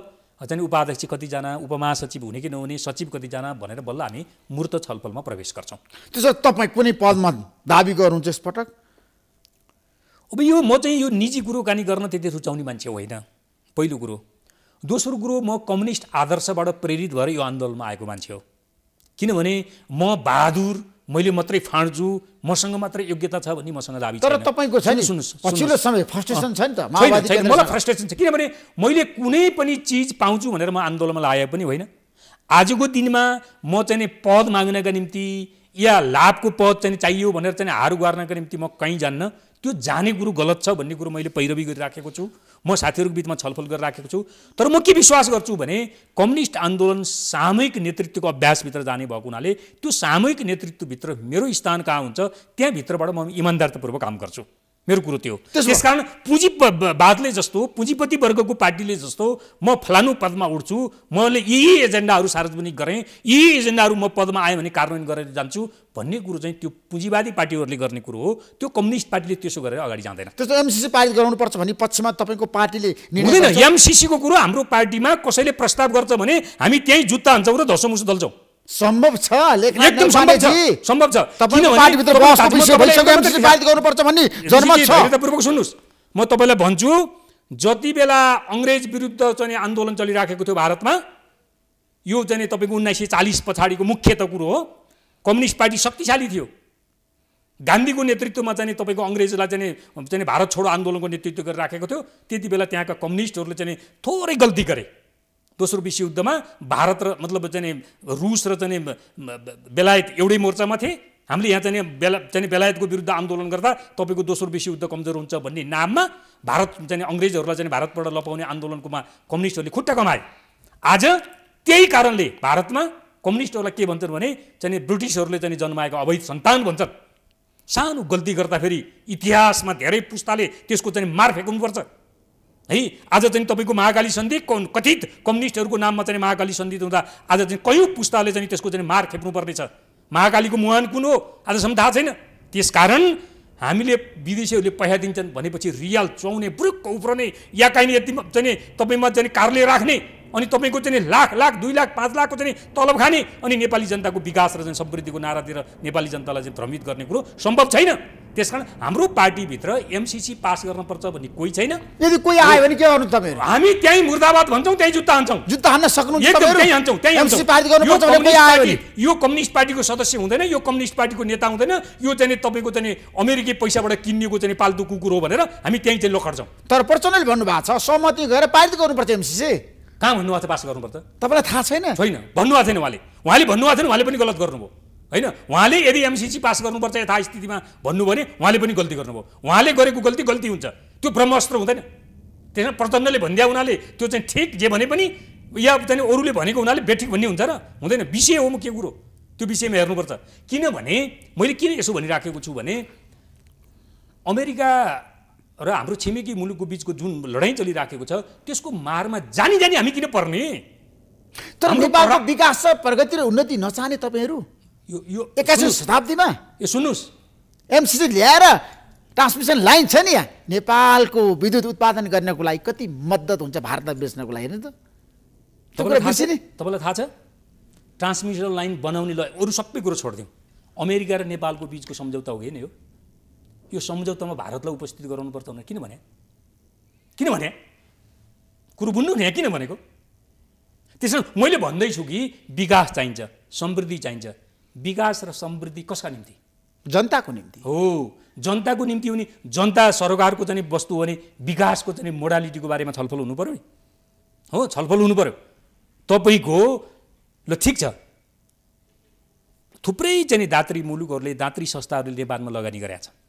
चाहिँ उपाध्यक्ष कतिजना उपमहासचिव हुने कि नहुने सचिव कतिजना भनेर बल्ल हामी मूर्त छलफलमा प्रवेश गर्छौँ त्यसो तपाईँ कुनै पदमा दाबी गर्नुहुन्छ यसपटक अब यो म चाहिँ यो निजी कुरोकानी गर्न त्यति रुचाउने मान्छे होइन पहिलो कुरो दोस्रो कुरो म कम्युनिस्ट आदर्शबाट प्रेरित भएर यो आन्दोलनमा आएको मान्छे हो किनभने म बहादुर मैले मात्रै फाँड्छु मसँग मात्रै योग्यता छ भन्ने मसँग दाबी तर तपाईँको छ नि सुन्नुहोस् पछिल्लो समय फ्रस्ट्रेसन छ नि त मलाई फ्रस्ट्रेसन छ किनभने मैले कुनै पनि चिज पाउँछु भनेर म आन्दोलनमा लागे पनि होइन आजको दिनमा म चाहिँ पद माग्नका निम्ति या लाभको पद चाहिँ चाहियो भनेर चाहिँ हार गर्नका निम्ति म कहीँ जान्न त्यो जाने कुरो गलत छ भन्ने कुरो मैले पैरवी गरिराखेको छु म साथीहरूको बिचमा छलफल गरिराखेको छु तर म के विश्वास गर्छु भने कम्युनिस्ट आन्दोलन सामूहिक नेतृत्वको अभ्यासभित्र जाने भएको हुनाले त्यो सामूहिक नेतृत्वभित्र मेरो स्थान कहाँ हुन्छ त्यहाँभित्रबाट म इमान्दारतापूर्वक काम गर्छु मेरो कुरो त्यो त्यस कारण पुँजीवादले जस्तो पुँजीपति वर्गको पार्टीले जस्तो म फलानु पदमा उठ्छु मैले यी एजेन्डाहरू सार्वजनिक गरेँ यी एजेन्डाहरू म पदमा आएँ भने कार्यान्वयन गरेर जान्छु भन्ने कुरो चाहिँ त्यो पुँजीवादी पार्टीहरूले गर्ने कुरो हो त्यो कम्युनिस्ट पार्टीले त्यसो गरेर अगाडि जाँदैन त्यस्तो एमसिसी पारित गराउनुपर्छ भन्ने पक्षमा तपाईँको पार्टीले हुँदैन एमसिसीको कुरो हाम्रो पार्टीमा कसैले प्रस्ताव गर्छ भने हामी त्यहीँ जुत्ता हान्छौँ र धसोमुसो दल्छौँ सम्भव छ लेखनाथ सम्भव छ भन्ने छ पूर्वक सुन्नुहोस् म तपाईँलाई भन्छु जति बेला अङ्ग्रेज विरुद्ध चाहिँ आन्दोलन चलिराखेको थियो भारतमा यो चाहिँ तपाईँको उन्नाइस सय चालिस पछाडिको मुख्य त कुरो हो कम्युनिस्ट पार्टी शक्तिशाली थियो गान्धीको नेतृत्वमा चाहिँ तपाईँको अङ्ग्रेजलाई चाहिँ चाहिँ भारत छोडो आन्दोलनको नेतृत्व गरिराखेको थियो त्यति बेला त्यहाँका कम्युनिस्टहरूले चाहिँ थोरै गल्ती गरे दोस्रो विश्वयुद्धमा भारत र मतलब चाहिँ रुस र चाहिँ बेलायत एउटै मोर्चामा थिए हामीले यहाँ चाहिँ बेला चाहिँ बेलायतको विरुद्ध आन्दोलन गर्दा तपाईँको दोस्रो विश्वयुद्ध कमजोर हुन्छ भन्ने नाममा भारत चाहिँ अङ्ग्रेजहरूलाई चाहिँ भारतबाट लपाउने आन्दोलनकोमा कम्युनिस्टहरूले खुट्टा कमाए आज त्यही कारणले भारतमा कम्युनिस्टहरूलाई के भन्छन् भने चाहिँ ब्रिटिसहरूले चाहिँ जन्माएको अवैध सन्तान भन्छन् सानो गल्ती गर्दाखेरि इतिहासमा धेरै पुस्ताले त्यसको चाहिँ मार फेक्नुपर्छ है आज चाहिँ तपाईँको महाकाली सन्धि कथित कम्युनिस्टहरूको नाममा चाहिँ महाकाली सन्धि हुँदा आज चाहिँ कयौँ पुस्ताले चाहिँ त्यसको चाहिँ मार खेप्नुपर्नेछ महाकालीको मुहान कुन हो आजसम्म थाहा छैन त्यसकारण हामीले विदेशीहरूले पैसा दिन्छन् भनेपछि रियाल चुहाउने ब्रुक्क उफ्रने या काहीँ यति चाहिँ तपाईँमा चाहिँ कारले राख्ने अनि तपाईँको चाहिँ लाख लाख दुई लाख पाँच लाखको चाहिँ तलब खाने अनि नेपाली जनताको विकास र समृद्धिको नारा दिएर नेपाली जनतालाई चाहिँ भ्रमित गर्ने कुरो सम्भव छैन त्यस कारण हाम्रो पार्टीभित्र एमसिसी पास गर्नुपर्छ भन्ने कोही छैन यदि कोही आयो भने के गर्नु तपाईँहरू हामी त्यहीँ मुर्दाबाद भन्छौँ त्यहीँ जुत्ता हान्छौँ जुत्ता हान्न सक्नु यो कम्युनिस्ट पार्टीको सदस्य हुँदैन यो कम्युनिस्ट पार्टीको नेता हुँदैन यो चाहिँ तपाईँको चाहिँ अमेरिकी पैसाबाट किनिएको चाहिँ पाल्तु कुकुर हो भनेर हामी त्यहीँ चाहिँ लोखर्छौँ तर प्रचण्डले भन्नुभएको छ सहमति गरेर पारित गर्नुपर्छ एमसिसी कहाँ भन्नुभएको छ पास गर्नुपर्छ तपाईँलाई थाहा छैन छैन भन्नुभएको छैन उहाँले उहाँले भन्नुभएको छैन उहाँले पनि गलत गर्नुभयो होइन उहाँले यदि एमसिसी पास गर्नुपर्छ यथास्थितिमा भन्नु भने उहाँले पनि गल्ती गर्नुभयो उहाँले गरेको गल्ती गल्ती हुन्छ त्यो ब्रह्मास्त्र हुँदैन त्यसमा प्रचण्डले भनिदिया उनीहरूले त्यो चाहिँ ठिक जे भने पनि या चाहिँ अरूले भनेको हुनाले बेठिक भन्ने हुन्छ र हुँदैन विषय हो म के कुरो त्यो विषयमा हेर्नुपर्छ किनभने मैले किन यसो भनिराखेको छु भने अमेरिका र हाम्रो छिमेकी मुलुकको बिचको जुन लडाइँ चलिराखेको छ त्यसको मारमा जानी जानी हामी किन पर्ने तर नेपालको विकास र प्रगति र उन्नति नचाहने तपाईँहरू यो यो एक्काइसौँ शताब्दीमा यो सुन्नुहोस् एमसिसी ल्याएर ट्रान्समिसन लाइन छ नि यहाँ नेपालको विद्युत उत्पादन गर्नको लागि कति मद्दत हुन्छ भारतलाई बेच्नको लागि हेर्नु त तपाईँलाई थाहा छ ट्रान्समिसन लाइन बनाउने ल अरू सबै कुरो छोडिदिउँ अमेरिका र नेपालको बिचको सम्झौता हो नि हो यो सम्झौतामा भारतलाई उपस्थित गराउनु गराउनुपर्छ भनेर किन भने किन भने कुरो बुझ्नु नि किन भनेको त्यसो मैले भन्दैछु कि विकास चाहिन्छ समृद्धि चाहिन्छ विकास र समृद्धि कसका निम्ति जनताको निम्ति हो जनताको निम्ति नि जनता सरकारको चाहिँ वस्तु हो भने विकासको चाहिँ मोडालिटीको बारेमा छलफल हुनु पऱ्यो नि हो छलफल हुनु पऱ्यो तपाईँको ल ठिक छ थुप्रै चाहिँ दात्री मुलुकहरूले दात्री संस्थाहरूले नेपालमा लगानी गरेका छन्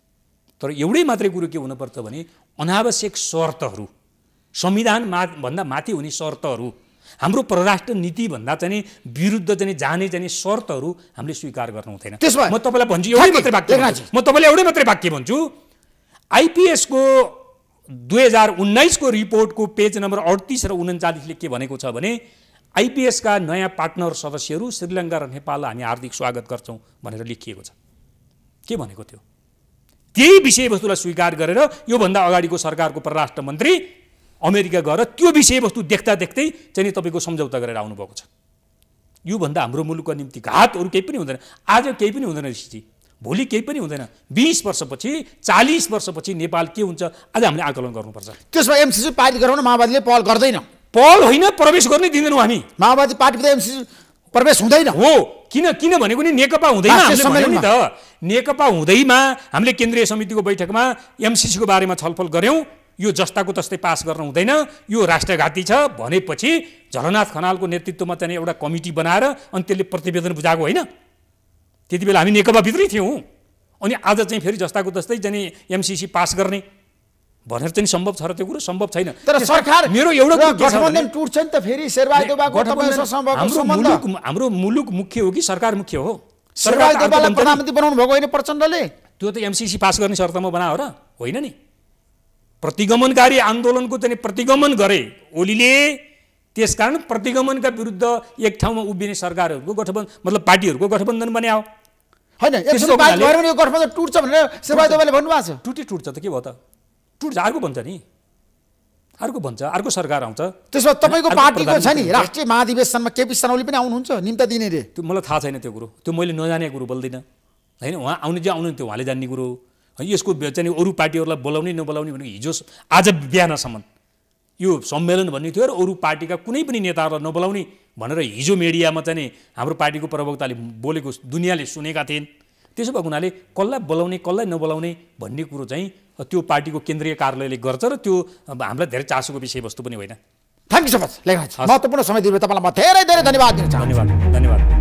तर एउटै मात्रै कुरो के हुनुपर्छ भने अनावश्यक शर्तहरू संविधान मा भन्दा माथि हुने शर्तहरू हाम्रो परराष्ट्र नीतिभन्दा चाहिँ विरुद्ध चाहिँ जाने जाने शर्तहरू हामीले स्वीकार गर्नु हुँदैन त्यसमा म तपाईँलाई भन्छु एउटै मात्रै वाक्य म तपाईँलाई एउटै मात्रै वाक्य भन्छु आइपिएसको दुई हजार उन्नाइसको रिपोर्टको पेज नम्बर अडतिस र उन्चालिसले के भनेको छ भने आइपिएसका नयाँ पार्टनर सदस्यहरू श्रीलङ्का र नेपाललाई हामी हार्दिक स्वागत गर्छौँ भनेर लेखिएको छ के भनेको थियो त्यही विषयवस्तुलाई स्वीकार गरेर योभन्दा अगाडिको सरकारको परराष्ट्र मन्त्री अमेरिका गएर त्यो विषयवस्तु देख्दा देख्दै चाहिँ तपाईँको सम्झौता गरेर आउनुभएको छ योभन्दा हाम्रो मुलुकको निम्ति घात अरू केही पनि हुँदैन आज केही पनि हुँदैन ऋषि भोलि केही पनि हुँदैन बिस वर्षपछि चालिस वर्षपछि नेपाल के हुन्छ आज हामीले आकलन गर्नुपर्छ त्यसमा एमसिसी पारित गराउन माओवादीले पहल गर्दैन पहल होइन प्रवेश गर्नै दिँदैनौँ हामी माओवादी पार्टीको त एमसिसी प्रवेश हुँदैन हो किन किन भनेको नि नेकपा हुँदैन त नेकपा हुँदैमा हामीले केन्द्रीय समितिको बैठकमा एमसिसीको बारेमा छलफल गऱ्यौँ यो जस्ताको तस्तै पास गर्न हुँदैन यो राष्ट्रघाती छ भनेपछि झलनाथ खनालको नेतृत्वमा चाहिँ एउटा कमिटी बनाएर अनि त्यसले प्रतिवेदन बुझाएको होइन त्यति बेला हामी नेकपाभित्रै थियौँ अनि आज चाहिँ फेरि जस्ताको तस्तै जाने एमसिसी पास गर्ने भनेर चाहिँ सम्भव छ र त्यो कुरो सम्भव छैन तर सरकार मेरो एउटा गठबन्धन टुट्छ नि त फेरि हाम्रो मुलुक मुख्य हो कि सरकार मुख्य हो सरकार प्रधानमन्त्री बनाउनु भएको होइन प्रचण्डले त्यो त एमसिसी पास गर्ने शर्तमा बनायो र होइन नि प्रतिगमनकारी आन्दोलनको चाहिँ प्रतिगमन गरे ओलीले त्यसकारण प्रतिगमनका विरुद्ध एक ठाउँमा उभिने सरकारहरूको गठबन्धन मतलब पार्टीहरूको गठबन्धन बनायो होइन टुट्छ भनेर टुटी टुट्छ त के भयो त टुट अर्को बन्छ नि अर्को भन्छ अर्को सरकार आउँछ त्यसो भए तपाईँको पार्टीको छ नि राष्ट्रिय महाधिवेशनमा केपी शर्माले पनि आउनुहुन्छ निम्ता दिने रे त्यो मलाई थाहा छैन त्यो कुरो त्यो मैले नजाने कुरो बोल्दिनँ होइन उहाँ आउने चाहिँ आउनु त्यो उहाँले जान्ने कुरो हो यसको चाहिँ अरू पार्टीहरूलाई बोलाउने नबोलाउने भनेको हिजो आज बिहानसम्म यो सम्मेलन भन्ने थियो र अरू पार्टीका कुनै पनि नेताहरूलाई नबोलाउने भनेर हिजो मिडियामा चाहिँ हाम्रो पार्टीको प्रवक्ताले बोलेको दुनियाँले सुनेका थिएन त्यसो भएको हुनाले कसलाई बोलाउने कसलाई नबोलाउने भन्ने कुरो चाहिँ त्यो पार्टीको केन्द्रीय कार्यालयले गर्छ र त्यो हामीलाई धेरै चासोको विषयवस्तु पनि होइन थ्याङ्क यू सो मच महत्त्वपूर्ण समय दिनुभयो तपाईँलाई म धेरै धेरै धन्यवाद दिन चाहन्छु धन्यवाद धन्यवाद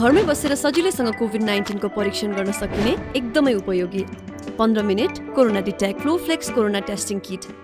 घरमै बसेर सजिलैसँग कोभिड नाइन्टिनको परीक्षण गर्न सकिने एकदमै उपयोगी पन्ध्र minute corona detect Flowflex corona testing किट